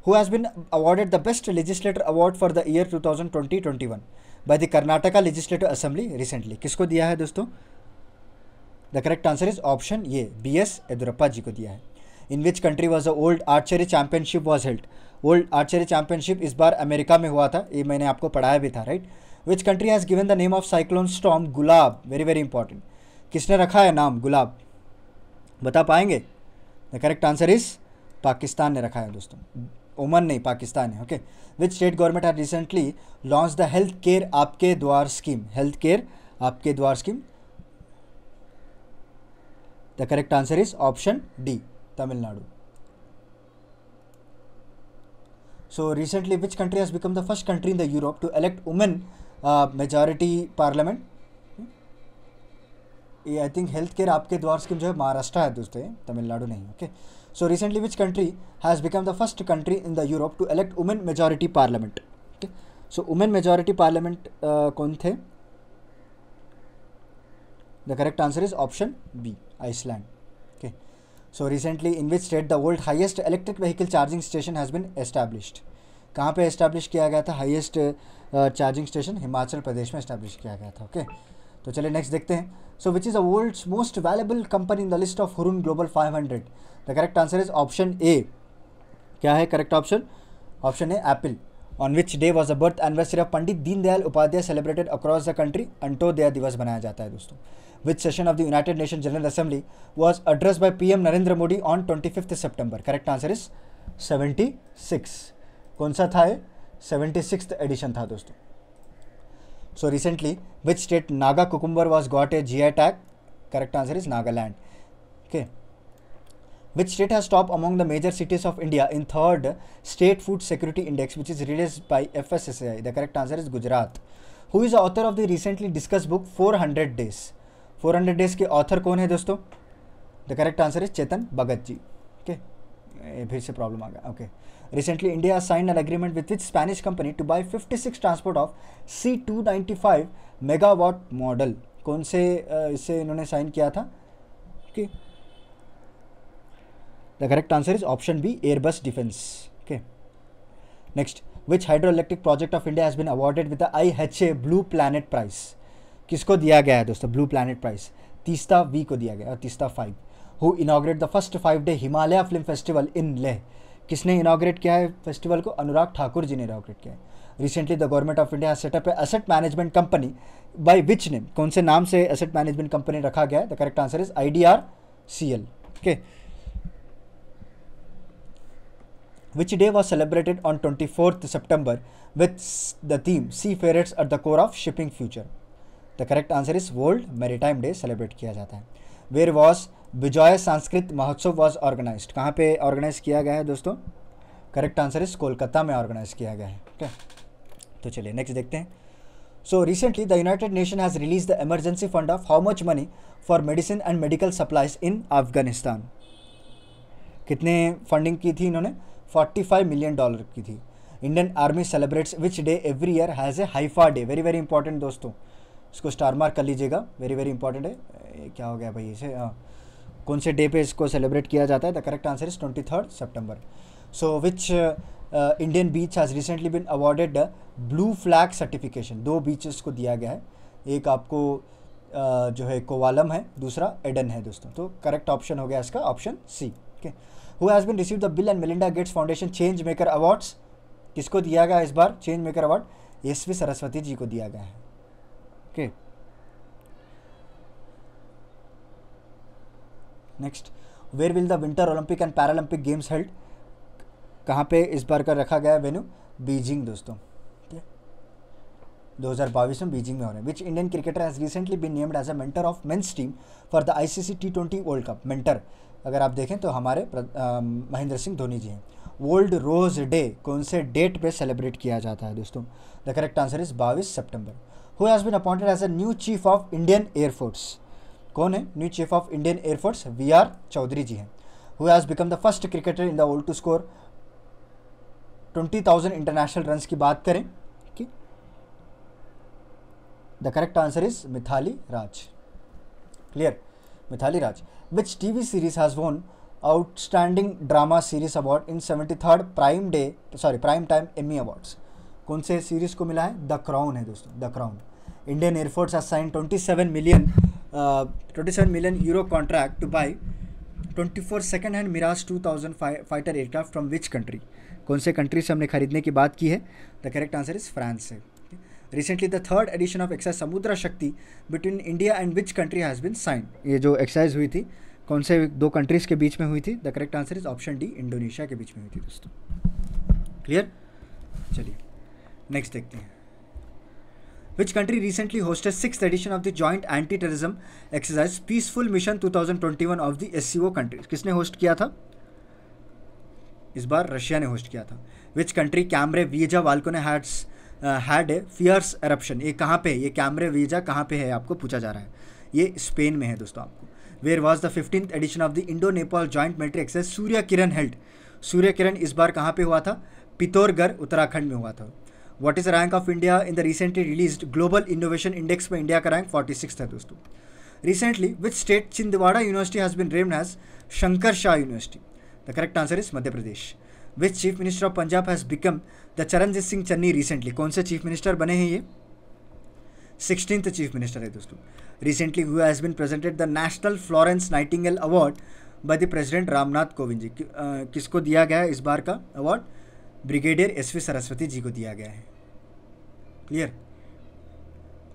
who has been awarded the best legislator award for the year two thousand twenty twenty one by the Karnataka legislative assembly recently किसको दिया है दोस्तों the correct answer is option ये बी एस येदुरप्पा जी को दिया है in which country was a world archery championship was held world archery championship इस बार अमेरिका में हुआ था ये मैंने आपको पढ़ाया भी था right right? Which country has given the name of cyclone storm Gulab very very important किसने रखा है नाम गुलाब बता पाएंगे the correct answer is Pakistan ने रखा है दोस्तों ओमन नहीं पाकिस्तान है okay which state government has recently launch the health care Aapke Dwar scheme health care Aapke Dwar scheme the correct answer is option D Tamil Nadu so recently which country has become the first country in the Europe to elect women majority parliament ये I think health care Aapke Dwar scheme जो है महाराष्ट्र है दोस्तों तमिलनाडु नहीं okay so recently which country has become the first country in the Europe to elect women majority parliament okay so women majority parliament कौन थे the correct answer is option B Iceland okay so recently in which state the world highest electric vehicle charging station has been established कहाँ पे establish किया गया था highest charging station Himachal Pradesh में establish किया गया था ओके तो चलिए नेक्स्ट देखते हैं so which is a world most valuable company in the list of Hurun global 500 the correct answer is option A क्या है करेक्ट ऑप्शन ऑप्शन है Apple on which day was a birth anniversary of Pandit Deendayal Upadhyay celebrated across the country Antyodaya Diwas बनाया जाता है दोस्तों which session of the United Nation general assembly was address by M Narendra Modi on twenty fifth September correct answer is seventy six कौन सा था है seventy edition था दोस्तों so recently which state Naga cucumber was got a G I tag correct answer is Nagaland okay which state has top among the major cities of India in third state food security index which is release by F S S I the correct answer is Gujarat who is author of the recently discuss book four hundred days four hundred days के author कौन है दोस्तों the correct answer is Chetan Bhagat ji okay फिर से problem आ गया okay okay. Recently, India signed an agreement with its Spanish company to buy 56 transport of C295 megawatt model कौन से इसे इन्होंने साइन किया था okay the correct answer is option B Airbus defence okay next which electric project of India has been awarded with the I H A blue planet किसको दिया गया है दोस्तों blue planet prize Teesta V को दिया गया और Teesta five who inaugurate the first five day Himalaya film festival in Leh किसने इनाग्रेट किया है फेस्टिवल को अनुराग ठाकुर जी ने इनाग्रेट किया है recently the government of India set up asset management company by which name कौन से नाम से एसेट मैनेजमेंट कंपनी रखा गया है the correct answer is I D R C L okay which day was celebrated on twenty fourth September with the theme seafarers at the core of shipping future the correct answer is world maritime day celebrate किया जाता है where was विजय सांस्कृत महोत्सव was organise कहाँ पे organise किया गया है दोस्तों करेक्ट आंसर इज कोलकाता में ऑर्गेनाइज किया गया है ठीक है तो चलिए नेक्स्ट देखते हैं so recently the United Nation has release the emergency fund of how much money for medicine and medical supplies in Afghanistan कितने फंडिंग की थी इन्होंने 45 मिलियन डॉलर की थी Indian army celebrates which day every year has a Haifa day very very important दोस्तों इसको star mark कर लीजिएगा वेरी वेरी इंपॉर्टेंट है क्या हो गया भाई इसे हाँ कौन से डे पे इसको सेलिब्रेट किया जाता है the correct answer is twenty third September so which Indian beach has recently been awarded blue flag certification दो बीचेस को दिया गया है एक आपको uh, जो है कोवालम है दूसरा एडन है दोस्तों तो करेक्ट ऑप्शन हो गया इसका option C okay who has been receive the Bill and Melinda Gates foundation change maker awards किसको दिया गया इस बार change maker award S Saraswati ji को दिया गया है okay okay. Next where will the winter Olympic and Paralympic games held कहाँ पे इस बार का रखा गया वेन्यू बीजिंग दोस्तों दो हज़ार बाईस में बीजिंग में हो रहे हैं which Indian cricketer has recently been named as a mentor of men's team for the ICC T twenty world cup mentor अगर आप देखें तो हमारे महेंद्र सिंह धोनी जी हैं वर्ल्ड रोज डे कौन से डेट पे सेलिब्रेट किया जाता है दोस्तों द करेक्ट आंसर इज बाईस September who has been appointed as a new chief of Indian air force कौन है new chief of Indian air force V R Chaudhari ji हैं who has become the first cricketer in the world to score twenty thousand international run की बात करें कि the correct answer is Mithali Raj clear Mithali Raj which T V series has won outstanding drama series award in seventy third prime day sorry prime time Emmy awards कौन से series को मिला है the Crown है दोस्तों the Crown Indian air force sign twenty seven million seven million euro contract to buy twenty four second hand Mirage five fighter aircraft from which country कौन से country से हमने खरीदने की बात की है the correct answer is France से recently the third edition of exercise Samudra Shakti between India and which country has been sign ये जो एक्साइज हुई थी कौन से दो कंट्रीज़ के बीच में हुई थी the correct answer is option D Indonesia के बीच में हुई थी दोस्तों क्लियर चलिए नेक्स्ट देखते हैं which country recently hosted anti edition of the joint anti-terrorism exercise peaceful mission 2021 of the O countries किसने होस्ट किया था इस बार रशिया ने होस्ट किया था विच कंट्री कैमरे वीजा वाल्को ने has had a fierce eruption ये कहाँ पे है ये कैमरे वीजा कहाँ पे है आपको पूछा जा रहा है ये स्पेन में है दोस्तों आपको where was the fifteen edition of the Indo Nepal joint military exercise Surya Kiran held Surya Kiran इस बार कहाँ पे हुआ था पितौरगढ़ उत्तराखंड में हुआ था what is rank of India in the recently release global innovation index में इंडिया का रैंक सिक्स है दोस्तों recently which state Chhindwara university has been renamed has Shankar Shah university the correct answer is Madhya Pradesh which chief minister of Punjab has become the Charanjit Singh Channi recently कौन से chief minister बने हैं ये sixteen chief minister है दोस्तों recently who has been presented the national Florence Nightingale award by the president Ramnath Kovind ji कि, आ, किसको दिया गया है इस बार का award brigadier S V Saraswati ji को दिया गया है क्लियर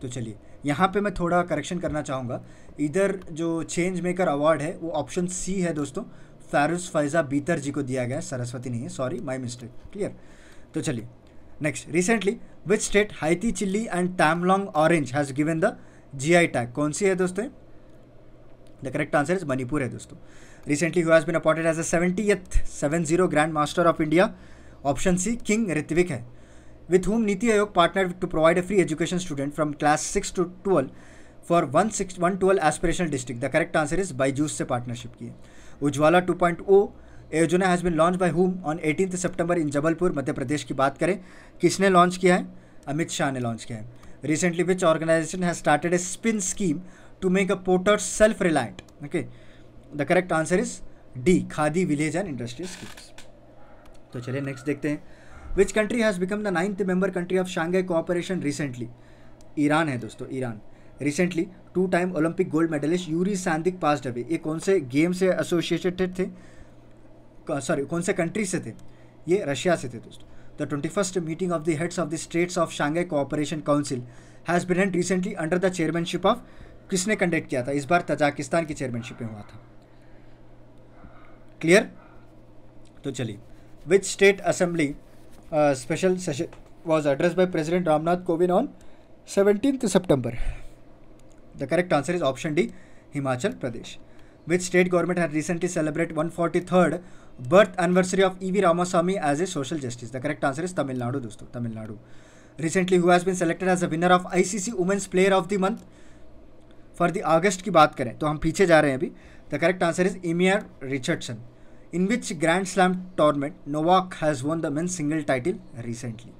तो चलिए यहाँ पे मैं थोड़ा करेक्शन करना चाहूँगा इधर जो चेंज मेकर अवार्ड है वो ऑप्शन सी है दोस्तों फारूस फैज़ा बीतर जी को दिया गया सरस्वती नहीं है सॉरी माई मिस्टेक क्लियर तो चलिए next recently which state Hathei chilli and Tamenglong orange has given the GI tag कौन सी है दोस्तों the correct answer is Manipur है दोस्तों recently who been appointed as a seventieth seven zero grand master of India option C king Rithvik है with whom Niti Aayog partnered to provide a free education student from class 6 to 12 for one six one twelve aspirational district the correct answer is जूस से partnership की Ujjwala two point O योजना has been launch by home on eighteen सितंबर in Jabalpur Madhya Pradesh की बात करें किसने launch किया है अमित शाह ने लॉन्च किया है recently which organisation has started a spin scheme to make a porter self reliant okay the correct answer is D Khadi village and industries schemes तो चलिए नेक्स्ट देखते हैं which country has become the ninth member country of Shanghai cooperation recently Iran है दोस्तों Iran recently two time Olympic gold medallist Yuri Saindik passed डबे ये कौन से गेम से एसोसिएटेड थे सॉरी कौन से कंट्री से थे ये रशिया से थे दोस्तों the twenty first meeting of the heads of the states of Shanghai cooperation council has been recently under the chairmanship of किसने कंडक्ट किया था इस बार तजाकिस्तान की चेयरमैनशिप में हुआ था क्लियर तो चलिए which state assembly special session was address by president Ramnath Kovind on seventeen September the correct answer is option D Himachal Pradesh with state government has recently celebrate one forty third birth anniversary of E V Ramaswamy as a social justice the correct answer is Tamil Nadu दोस्तों Tamil Nadu recently who has been selected as a winner of I C C women's player of the month for the August की बात करें तो हम पीछे जा रहे हैं अभी the correct answer is Eimear Richardson in which Grand Slam tournament Novak has won the men's single title recently.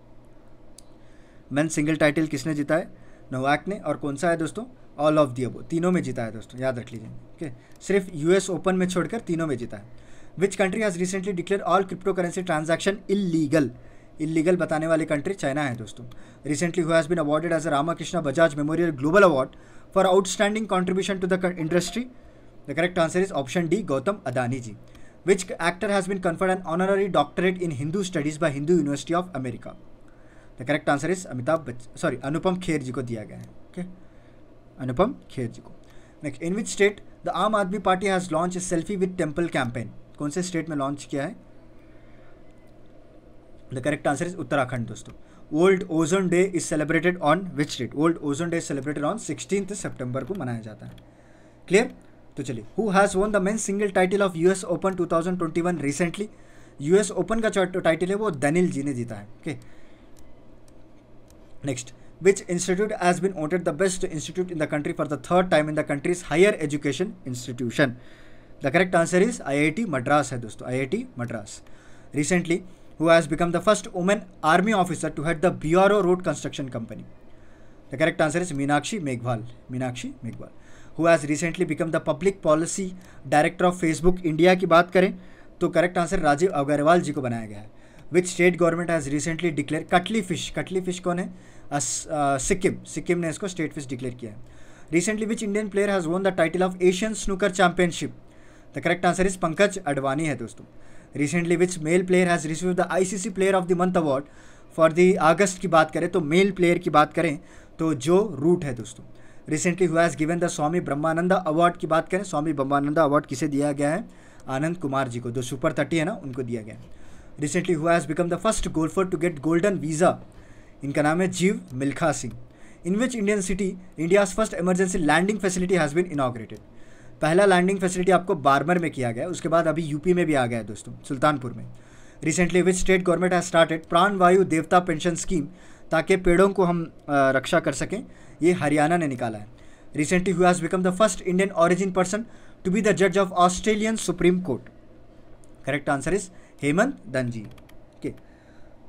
Men single title किसने जीता है नोवाक ने और कौन सा है दोस्तों ऑल ऑफ दी अबो तीनों में जीता है दोस्तों याद रख लीजिए ओके सिर्फ यूएस ओपन में छोड़कर तीनों में जीता है which country has recently declare all cryptocurrency transaction illegal illegal बताने वाली कंट्री चाइना है दोस्तों recently who has been awarded as a Ramakrishna Bajaj memorial global award for outstanding contribution to the industry the correct answer is option D Gautam Adani ji which actor has been conferred an honorary doctorate in Hindu studies by Hindu University of America? The correct answer is Amitabh Bachchan. Sorry, Anupam Kher ji को दिया गया है okay? Anupam Kher ji को next in which state the Aam Aadmi Party has launch a selfie with temple campaign कौन से state में launch किया है the correct answer is Uttarakhand दोस्तों world ozone day is celebrated on which date world ozone day celebrated on sixteen सितंबर को मनाया जाता है क्लियर तो चलिए who has won the men single title of US Open 2021 thousand twenty one recently US open का title है वो दनिल जी ने जीता है okay next which institute has been voted the best institute in the country for the third time in the country's higher education institution the correct answer is I I T Madras है दोस्तों I I T Madras recently who has become the first women army officer to head the B R O road construction company the correct answer is Meenakshi Meghwal Meenakshi Meghwal who has recently become the public policy director of Facebook India की बात करें तो correct answer Rajeev Agarwal ji को बनाया गया है which state government has recently declare cuttlefish cuttlefish कौन है सिक्किम सिक्किम ने इसको स्टेट फिश डिक्लेयर किया है recently which Indian player has won the title of Asian snooker championship the correct answer is Pankaj Advani है दोस्तों recently which male player has receive the I C C player of the month award for the अगस्त की बात करें तो mail player की बात करें तो जो रूट है दोस्तों recently who has given the Swami Brahmananda award की बात करें स्वामी ब्रह्मानंदा अवार्ड किसे दिया गया है आनंद कुमार जी को जो सुपर थर्टी है ना उनको दिया गया है recently who has become the first golfer to get golden visa इनका नाम है Jeev Milkha Singh in which Indian city India's first emergency landing facility has been inaugurated पहला लैंडिंग फैसिलिटी आपको बारमर में किया गया उसके बाद अभी यूपी में भी आ गया है दोस्तों सुल्तानपुर में recently which state government has started Pranvayu Devta pension scheme ताकि पेड़ों को हम रक्षा कर सकें ये हरियाणा ने निकाला है recently who become the first Indian origin person to be the जज of Australian supreme court correct answer is Hemant Dhanji okay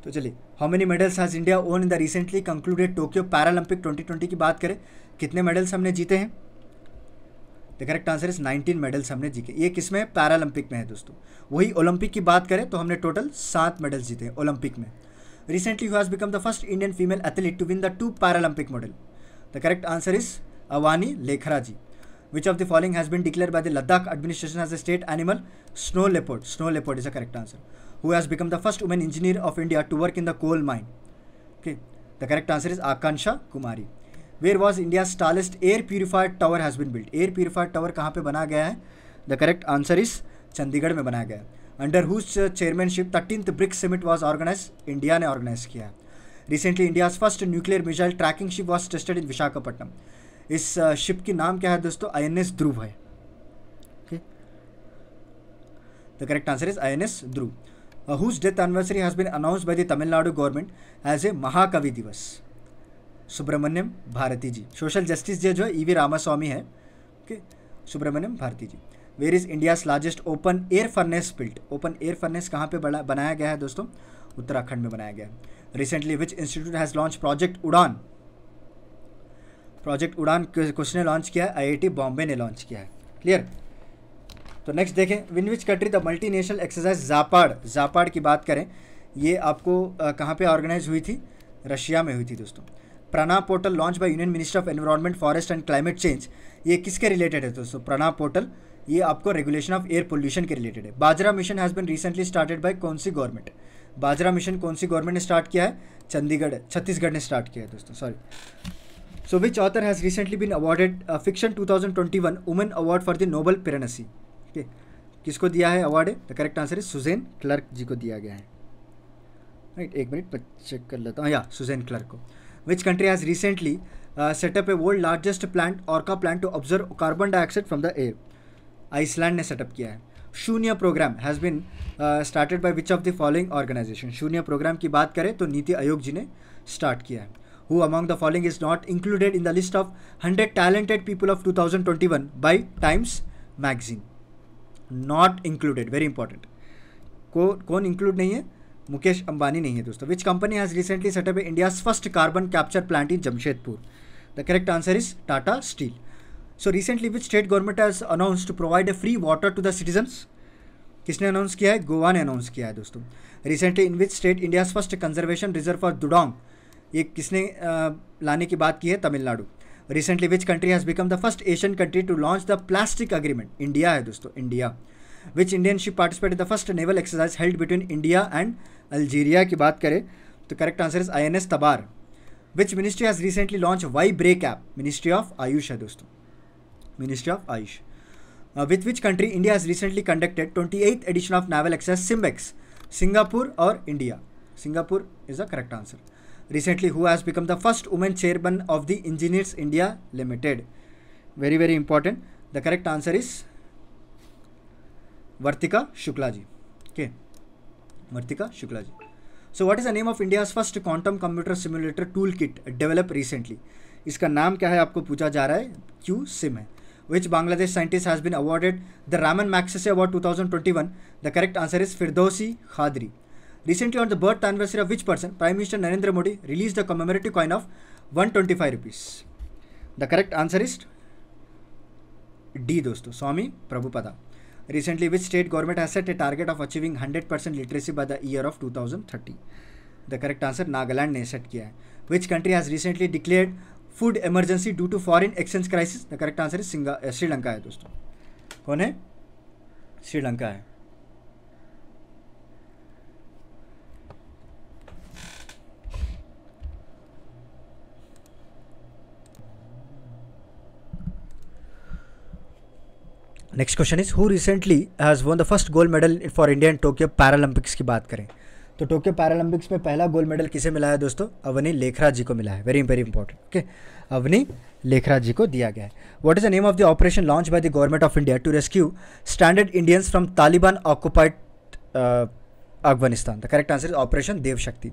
तो चलिए how many medals has India won in the recently concluded Tokyo Paralympic 2020 की बात करें कितने medals हमने जीते हैं the correct answer is 19 medals हमने जीते ये किस में पैरालंपिक में है दोस्तों वही ओलंपिक की बात करें तो हमने टोटल सात मेडल्स जीते हैं ओलंपिक में recently who's become the first Indian female athlete to win the two Paralympic medal The correct answer is Avani lekhra ji Which of the following has been declared by the Ladakh administration as a state animal? Snow leopard. Snow leopard is the correct answer. Who has become the first woman engineer of India to work in the coal mine? Okay. The correct answer is Akansha Kumari. Where was India's tallest air purifier tower has been built? Air purifier tower kahan pe बना gaya hai The correct answer is chandigarh mein banaya gaya under whose chairmanship 13th brics summit was organized india ne organize kiya hai Recently, India's first nuclear missile tracking ship was tested in Visakhapatnam. इस ship की नाम क्या है दोस्तों आई N S Dhruv है the correct answer is I N S Dhruv whose death anniversary has been announce by the Tamil Nadu government as a Mahakavi Divas Subramania Bharati ji social justice जो जो E V Ramaswamy है okay Subramania Bharati ji where is India's largest open air furnace built open air furnace कहाँ पे बनाया गया है दोस्तों उत्तराखंड में बनाया गया है recently which institute has launched project udan project udan question launch किया है आईआईटी बॉम्बे ने लॉन्च किया है क्लियर तो नेक्स्ट देखें in which country the multinational exercise Zapad Zapad की बात करें ये आपको कहाँ पे ऑर्गेनाइज हुई थी रशिया में हुई थी दोस्तों Prana portal launch by union minister of environment forest and climate change ये किसके रिलेटेड है दोस्तों प्रणा पोर्टल ये आपको रेगुलेशन ऑफ एयर पोल्यूशन के रिलेटेड है Bajra mission has been recently started by कौन सी गवर्नमेंट बाजरा मिशन कौन सी गवर्नमेंट ने स्टार्ट किया है चंडीगढ़ छत्तीसगढ़ ने स्टार्ट किया है दोस्तों sorry so which author has recently been awarded fiction two thousand twenty one women award for the novel Piranesi okay किसको दिया है अवार्ड द करेक्ट आंसर है सुजैन क्लर्क जी को दिया गया है राइट एक मिनट चेक कर लेता हूँ या सुजैन क्लर्क को which country has recently set up a world largest plant Orca plant to observe carbon dioxide from the air Iceland ने सेटअप किया है Shunya programme has been started by which of the following organisation Shunya programme की बात करें तो नीति आयोग जी ने स्टार्ट किया है who among the following is not included in the list of hundred talented people of two thousand twenty one by Times magazine not included very important कौन इंक्लूड नहीं है मुकेश अंबानी नहीं है दोस्तों which company has recently set up India's first carbon capture plant in Jamshedpur the correct answer is Tata steel so recently which state government has announce to provide a free water to the citizens किसने announce किया है गोवा ने announce किया है दोस्तों recently in which state India first conservation reserve for dugong ये किसने लाने की बात की है Tamil Nadu recently which country has become the first Asian country to launch the plastic agreement India है दोस्तों India which Indian ship participate the first naval exercise held between India and Algeria की बात करें तो correct answer is I N S Tabar which ministry has recently launch Y break app ministry of AYUSH है दोस्तों Ministry of Aish. Uh, with which country India has recently conducted 28th edition of Naval Exercise Simbex, Singapore or India? Singapore is the correct answer. Recently, who has become the first woman chairman of the Engineers India Limited? Very, very important. The correct answer is Vartika Shukla ji. Okay. Vartika Shukla ji. So, what is the name of India's first quantum computer simulator toolkit developed recently? इसका नाम क्या है आपको पूछा जा रहा है Q SIM है which Bangladesh scientist has been awarded the Raman Magsaysay Award 2021? The correct answer is Firdowsi Khadri. Recently, on the birth anniversary of which person, Prime Minister Narendra Modi released a commemorative coin of 125 rupees? The correct answer is D, दोस्तों Swami Prabhupada recently which state government has set a target of achieving 100% literacy by the year of 2030 the correct answer nagaland ne set kiya hai which country has recently declared food emergency due to foreign exchange crisis the correct answer है श्रीलंका है दोस्तों कौन है श्रीलंका है next question is who recently has won the first gold medal for India and Tokyo Paralympics की बात करें तो टोक्यो पैरालंपिक्स में पहला गोल्ड मेडल किसे मिला है दोस्तों अवनी लेखराज जी को मिला है very very important okay Avani Lekhara ji को दिया गया है what is the name of the operation launch by the government of India to rescue standard Indians from Taliban occupied Afghanistan the correct answer is operation Devshakti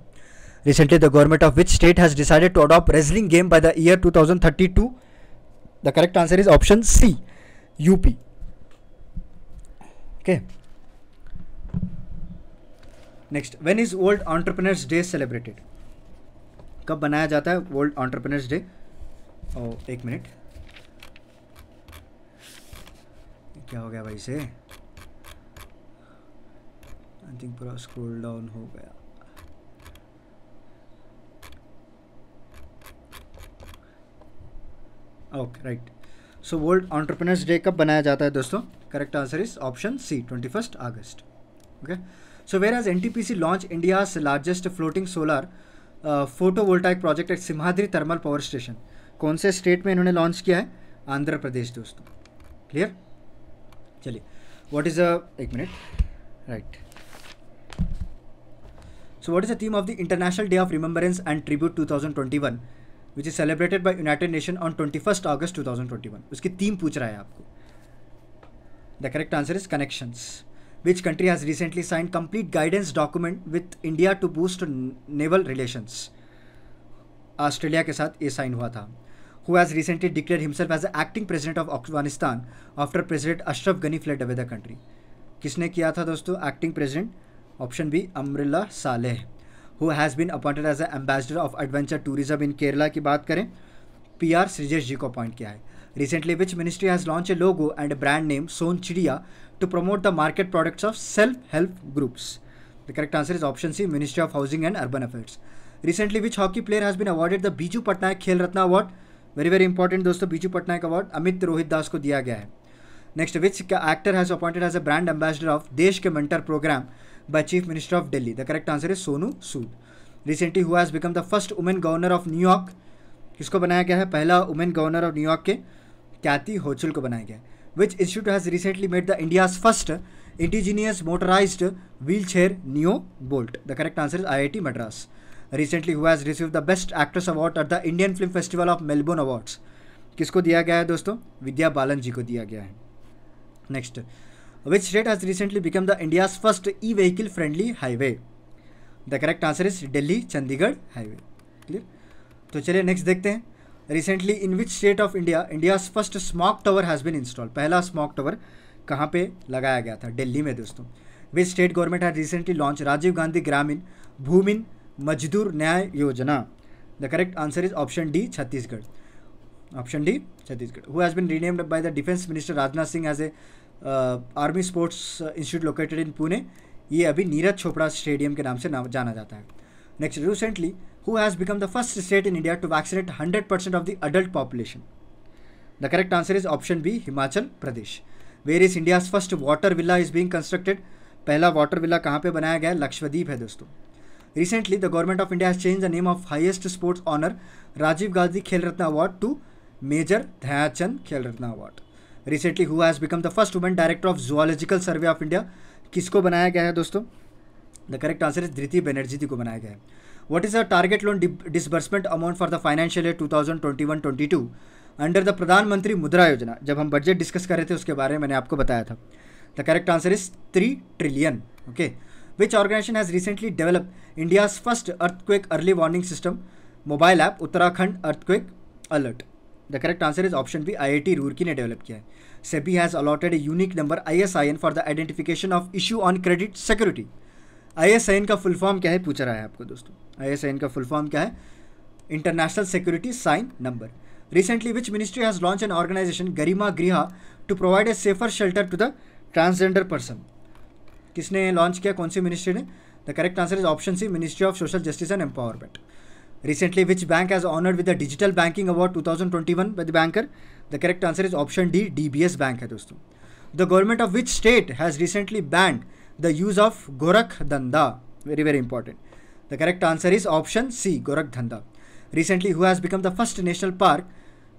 recently the government of which state has decided to adopt wrestling game by the year two thousand thirty two the correct answer is option C UP okay okay. Next when is world entrepreneurs day celebrated कब बनाया जाता है world entrepreneurs day और एक minute क्या हो गया भाई से आई थिंक पूरा स्क्रोल डाउन हो गया okay right so world entrepreneurs day कब बनाया जाता है दोस्तों correct answer is option C twenty first August okay so where as N T P C launch India largest floating solar photovoltaic project at Simhadri thermal power station कौन से state में इन्होंने launch किया है आंध्र प्रदेश दोस्तों क्लियर चलिए what is a एक minute right so what is the theme of the international day of remembrance and tribute two thousand twenty one which is celebrated by united nation on twenty first August two thousand twenty one उसकी theme पूछ रहा है आपको the correct answer is connections which country has recently signed complete guidance document with India to boost naval relations. Australia के साथ ये sign हुआ था who has recently declared himself as the acting president of Afghanistan after President Ashraf Ghani fled away the country. किसने किया था दोस्तों acting president? Option B B Saleh. Who has been appointed as the ambassador of adventure tourism in Kerala? की बात करें P R G को appoint किया है recently which ministry has launch a logo and brand name Son Chiriya to promote the market products of self-help groups? The correct answer is option C, Ministry of Housing and Urban Affairs. Recently, which hockey player has been awarded the Biju Patnaik Khel Ratna Award? Very very important दोस्तों Biju Patnaik award Amit Rohit Das को दिया गया है next which actor has appointed as a brand ambassador of Desh ke mentor program by chief minister of Delhi the correct answer is Sonu Sood recently who has become the first women governor of New York किसको बनाया गया है पहला women governor of New York के कैथी होचुल को बनाया गया है which institute has recently made the India's first indigenous motorized wheelchair Neo Bolt. The correct answer is IIT Madras. Recently, who has received the Best Actress Award at the Indian Film Festival of Melbourne Awards? किसको दिया गया है दोस्तों विद्या बालन जी को दिया गया है next which state has recently become the India's first E vehicle friendly highway the correct answer is Delhi Chandigarh highway clear तो चलिए नेक्स्ट देखते हैं recently in which state of India India first smog tower has been install पहला smog tower कहाँ पे लगाया गया था दिल्ली में दोस्तों which state government has recently launch Rajiv Gandhi Gramin Bhumihin Majdoor Nyay Yojana the correct answer is option D Chhattisgarh option D Chhattisgarh who has been renamed by the defence minister Rajnath Singh as a army sports institute located in Pune ये अभी Neeraj Chopra stadium के नाम से नाम जाना जाता है next recently who has become the first state in India to vaccinate 100% of the adult population? The correct answer is option B, Himachal Pradesh. Where is India's first water villa is being constructed? पहला water villa कहाँ पे बनाया गया है लक्षद्वीप है दोस्तों recently the government of India has change the name of highest sports honour Rajiv Gandhi खेल रत्न award to major Dhyanchand खेल रत्न award recently who has become the first women director of zoological survey of India किसको बनाया गया है दोस्तों द करेक्ट आंसर इज धृति बेनर्जी जी को बनाया गया है What is the target loan disbursement amount for the financial year 2021-22 under the Pradhan Mantri Mudra योजना जब हम बजट डिस्कस कर रहे थे उसके बारे में मैंने आपको बताया था the correct answer is three trillion okay which organisation has recently develop India's first earthquake early warning system mobile app Uttarakhand earthquake alert the correct answer is option B I I Roorkee ने डेवलप किया है SEBI has allotted a unique number I S I N for the identification of issue on credit security I का full form क्या है पूछ रहा है आपको दोस्तों आई का फुल फॉर्म क्या है international security sign number recently which ministry has launch an organization Garima Greh to provide a safer shelter to the transgender person किसने लॉन्च किया कौन सी मिनिस्ट्री ने the correct answer is option C ministry of social justice and empowerment recently which bank has honoured with the digital banking award twenty one with banker the correct answer is option D DBS bank है दोस्तों the government of which state has recently banned the use of Gorakh Danda. Very, very important. The correct answer is option C, Gorakh Danda. Recently, who has become the first national park,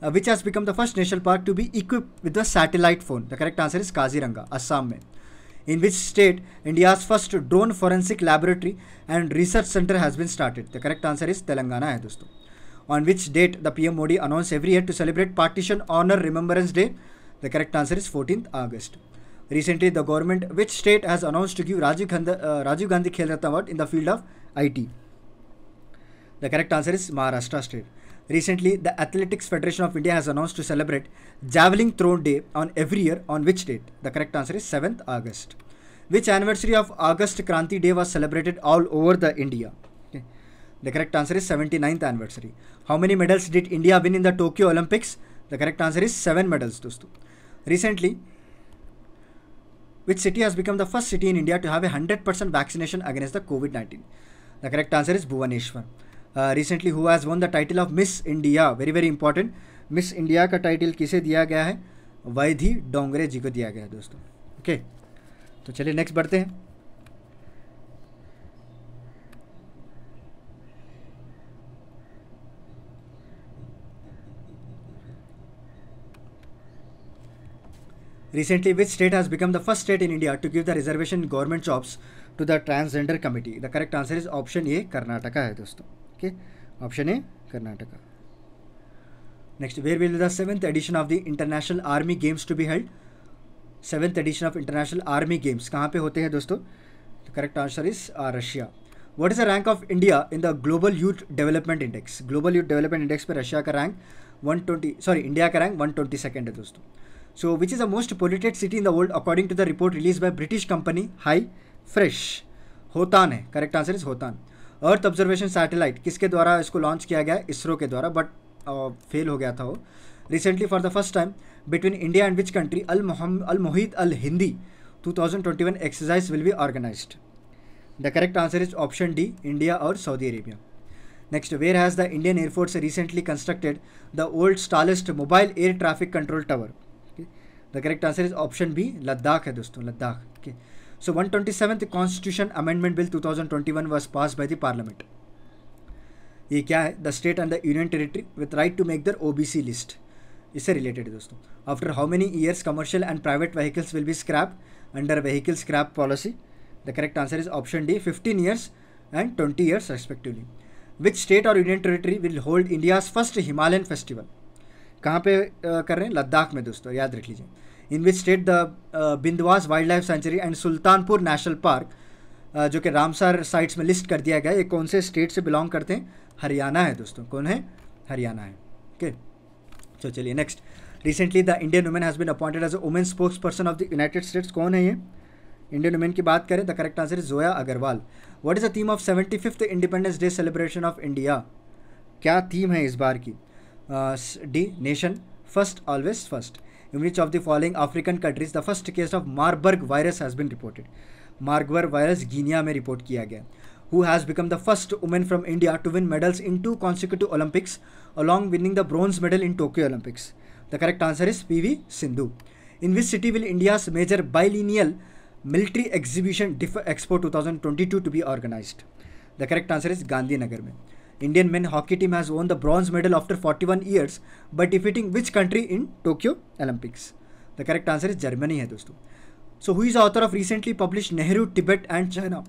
uh, which has become the first national park to be equipped with a satellite phone. The correct answer is Kaziranga, Assam. Mein. In which state India's first drone forensic laboratory and research center has been started? The correct answer is Telangana. Hai, On which date the PM Modi announced every year to celebrate Partition Honor Remembrance Day? The correct answer is 14th August. Recently, the government, which state has announced to give Rajiv Gandhi, uh, Rajiv Gandhi Khel Ratna Award in the field of IT? The correct answer is Maharashtra state. Recently, the Athletics Federation of India has announced to celebrate Javelin Thrown Day on every year on which date? The correct answer is 7th August. Which anniversary of August Kranti Day was celebrated all over the India? The correct answer is 79th anniversary. How many medals did India win in the Tokyo Olympics? The correct answer is 7 medals. Dosto. Recently, Which city has become the first city in India to have a 100% vaccination against the COVID-19? The correct answer is Bhuvaneshwar. Uh, recently, who has won the title of Miss India? Very very important. Miss India का title किसे दिया गया है वैधि डोंगरे जी को दिया गया है दोस्तों okay. तो चलिए next बढ़ते हैं Recently, which state has become the first state in India to give the reservation in government jobs to the transgender committee? The correct answer is option A, Karnataka है दोस्तों okay option A Karnataka next where will the seventh edition of the international army games to be held seventh edition of international army games कहाँ पे होते हैं दोस्तों correct answer is Russia what is the rank of India in the global youth development index global youth development index पे Russia का rank 120 sorry India का rank 122 second है दोस्तों so which is the most polluted city in the world according to the report release by British company high fresh Hotan है correct answer is Hotan earth observation satellite किसके द्वारा इसको launch किया गया इसरो के द्वारा बट फेल uh, हो गया था वो recently for the first time between India and which country al al Mohed al Hindi one exercise will be organize the correct answer is option D India और Saudi Arabia next where has the Indian air force recently constructed the world's tallest mobile air traffic control tower the correct answer is option B Ladakh है दोस्तों लद्दाख के so one twenty seven constitution amendment bill two thousand twenty one was pass by the parliament ये क्या है the state and the union territory with right to make their O B C list इससे related है दोस्तों after how many years commercial and private vehicles will be scrap under vehicle scrap policy the correct answer is option D fifteen years and twenty years respectively which state और union territory will hold India's first Himalayan festival कहाँ पे कर रहे हैं लद्दाख में दोस्तों याद रख लीजिए in which state the uh, Bhindawas wildlife sanctuary and Sultanpur national park जो कि रामसर साइट्स में लिस्ट कर दिया गया ये कौन से स्टेट से बिलोंग करते हैं हरियाणा है दोस्तों कौन है हरियाणा है ओके तो चलिए next recently the Indian women has been appointed as a women spokesperson of the United states कौन है ये इंडियन वुमेन की बात करें the correct answer is Zoya Agarwal what is the theme of seventy fifth independence day celebration of India क्या theme है इस बार की the nation first always first in which of the following African countries the first case of Marburg virus has been reported? Marburg virus Guinea mein report kiya gaya who has become the first woman from India to win medals in two consecutive Olympics, along winning the bronze medal in Tokyo Olympics. The correct answer is PV Sindhu. In which city will India's major bilineal military exhibition Expo 2022 to be organized? The correct answer is Gandhinagar. Mein. Indian men hockey team has won the bronze medal after 41 years by defeating which country in Tokyo Olympics? The correct answer is Germany है दोस्तों. So who is the author of recently published Nehru, Tibet and China?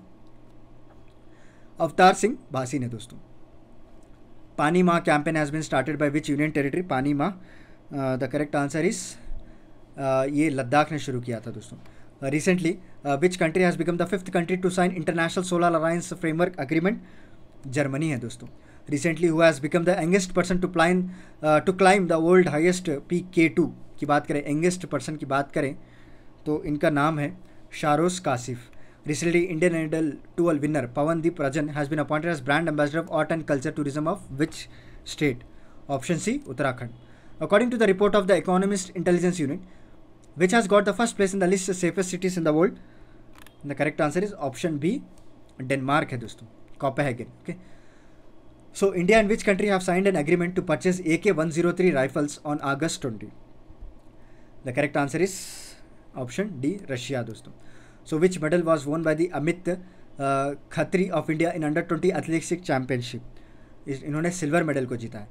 Avtar Singh Basi, ने दोस्तों. Pani Ma campaign has been started by which union territory? Pani Ma. Uh, the correct answer is uh, ये लद्दाख ने शुरू किया था दोस्तों. Uh, recently, uh, which country has become the fifth country to sign International Solar Alliance Framework Agreement? Germany है दोस्तों recently who has become the youngest person to plan to climb the world highest P K two की बात करें एंगेस्ट person की बात करें तो इनका नाम है Shahroz Kashif recently Indian idol twelve winner Pawandeep Rajan has been appointed as brand ambassador of art and culture tourism of which state option C Uttarakhand according to the report of the economist intelligence unit which has got the first place in the list safest cities in the world the correct answer is option B Denmark है दोस्तों Copenhagen. Okay. So India and which country have signed an agreement to purchase AK-103 rifles on August 20? The correct answer is option D, Russia, dostum. So which medal was won by the Amit uh, Khatri of India in under 20 Athletic Championship? इन्होंने silver medal को जीता है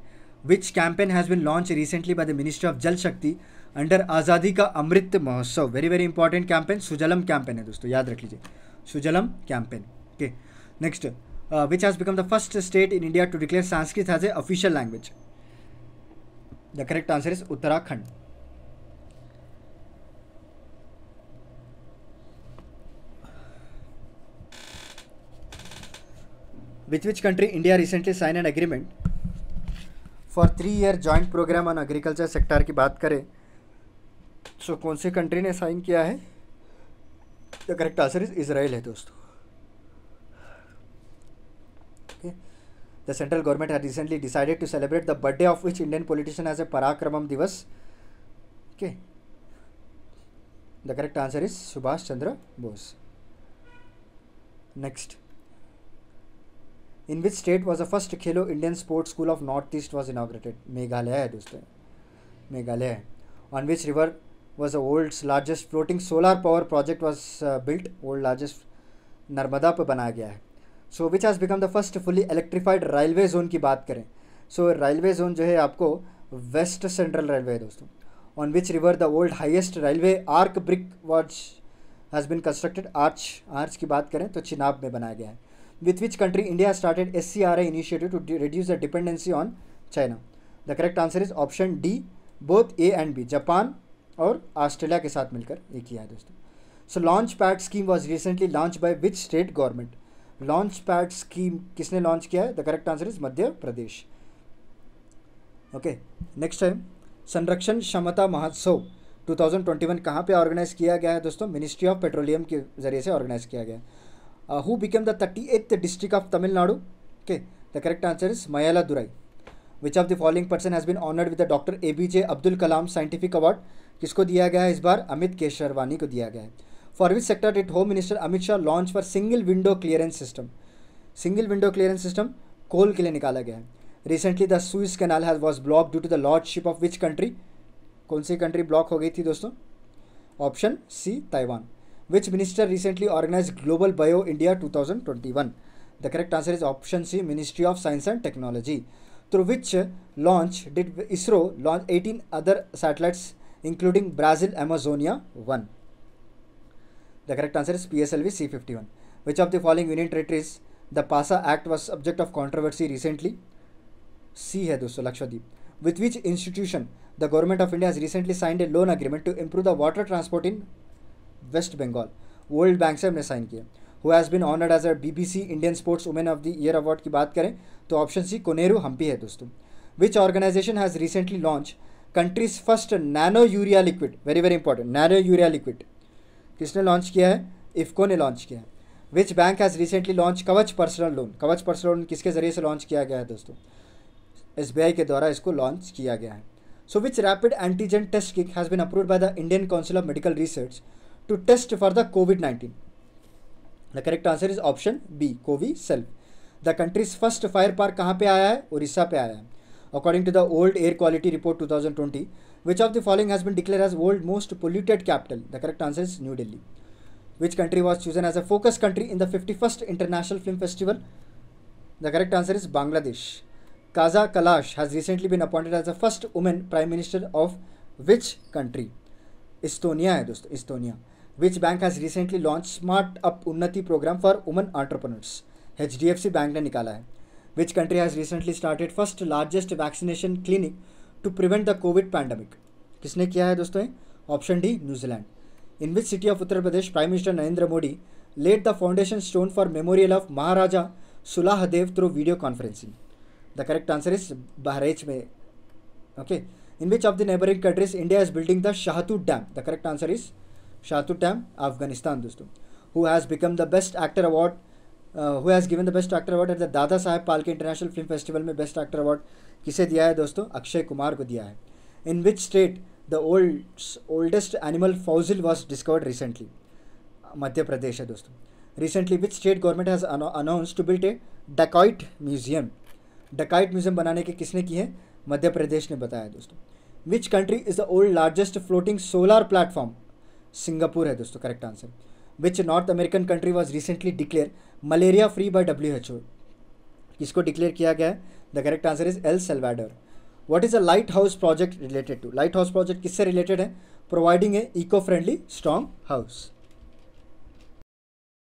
which campaign has been launch recently by the ministry of Jal Shakti under Azadi ka Amrit Mahotsav very very important campaign Sujalam campaign है दोस्तों याद रख लीजिए Sujalam campaign okay next uh, which has become the first state in India to declare Sanskrit as a official language? The correct answer is Uttarakhand. With which country India recently signed an agreement for three year joint program on agriculture sector की बात करें सो so, कौन सी country ने sign किया है the correct answer is Israel है दोस्तों द सेंट्रल गवर्नमेंट है recently decided to celebrate the birthday of which Indian politician as a Parakram Diwas okay the correct answer is Subhash Chandra Bose next in which state was the first Khelo Indian sports school of north east was inaugurated Meghalaya है दोस्तों मेघालय है on which river was the world largest floating solar power project was built world largest Narmada पर बनाया गया है so which has become the first fully electrified railway zone की बात करें सो रेलवे जोन जो है आपको वेस्ट सेंट्रल रेलवे है दोस्तों on which river the old highest railway arch bridge which has been constructed arch arch की बात करें तो चिनाब में बनाया गया है with which country India started S C R I initiative to reduce the dependency on China the correct answer is option D both A and B Japan और Australia के साथ मिलकर ये किया है दोस्तों so launch pad scheme was recently launch by which state government launch pad scheme किसने launch किया है the correct answer is Madhya Pradesh okay next है संरक्षण क्षमता महोत्सव 2021 कहाँ पे ऑर्गेनाइज किया गया है दोस्तों मिनिस्ट्री ऑफ पेट्रोलियम के जरिए से ऑर्गेनाइज किया गया who became the thirty eighth district of Tamil Nadu okay the correct answer is Mayiladuthurai which of the following person has been honoured with the doctor A B J Abdul Kalam scientific award किसको दिया गया है इस बार अमित केशरवानी को दिया गया है for which sector did home minister Amit Shah launch for single window clearance system single window clearance system coal के लिए निकाला गया है recently the Suez canal has was block due to the lordship of which country कौन सी country block हो गई थी दोस्तों option C Taiwan which minister recently organise global bio India two thousand twenty one the correct answer is option C ministry of science and technology through which launch did ISRO launch eighteen other satellites including Brazil Amazonia one The correct answer is PSLV C51. Which of the following union Territories the PASA Act was subject of controversy recently? C है दोस्तों Lakshadweep. With which institution the government of India has recently signed a loan agreement to improve the water transport in West Bengal? World Bank से हमने sign किया who has been honoured as a BBC Indian sports women of the year award की बात करें तो option C Koneru Hampi है दोस्तों Which organization has recently launched country's first nano urea liquid? Very very important nano urea liquid. किसने launch किया है इफ्को ने लॉन्च किया है which bank has recently launch Kavach personal loan Kavach personal loan किसके ज़रिए से लॉन्च किया गया है दोस्तों एस के द्वारा इसको लॉन्च किया गया है so which rapid antigen test kit has been approve by the Indian council of medical research to test for the covid nineteen the correct answer is option B CoviSelf the country's first fire park कहाँ पे आया है उड़ीसा पे आया है according to the old air quality report 2020 Which of the following has been declared as world most polluted capital? The correct answer is New Delhi. Which country was chosen as a focus country in the 51st International Film Festival? The correct answer is Bangladesh. Kaza Kalash has recently been appointed as the first woman prime minister of which country? Estonia Estonia. Which bank has recently launched Smart Up Unnati program for women entrepreneurs? HDFC Bank ने निकाला है. Which country has recently started first largest vaccination clinic to prevent the covid pandemic किसने किया है दोस्तों option D New Zealand in which city of Uttar Pradesh prime minister Narendra Modi let the foundation stone for memorial of Maharaja Suheldev through video conferencing the correct answer is Bahraich में okay in which of the neighbouring countries India is building the Shahtoot dam the correct answer is Shahtoot dam Afghanistan दोस्तों who has become the best actor award who has given the best actor award at the Dada Saheb Phalke international film festival में best actor award किसे दिया है दोस्तों अक्षय कुमार को दिया है in which state the old oldest animal fossil was discovered recently Madhya Pradesh है दोस्तों recently which state government has announce to built a dacoit museum dacoit museum बनाने के किसने की है मध्य प्रदेश ने बताया दोस्तों which country is the old largest floating solar platform Singapore है दोस्तों correct answer which north American country was recently declare malaria free by W H O किसको डिक्लेयर किया गया है The correct answer is El Salvador. What is a lighthouse project related to? Lighthouse project किससे related है? Providing a eco-friendly strong house.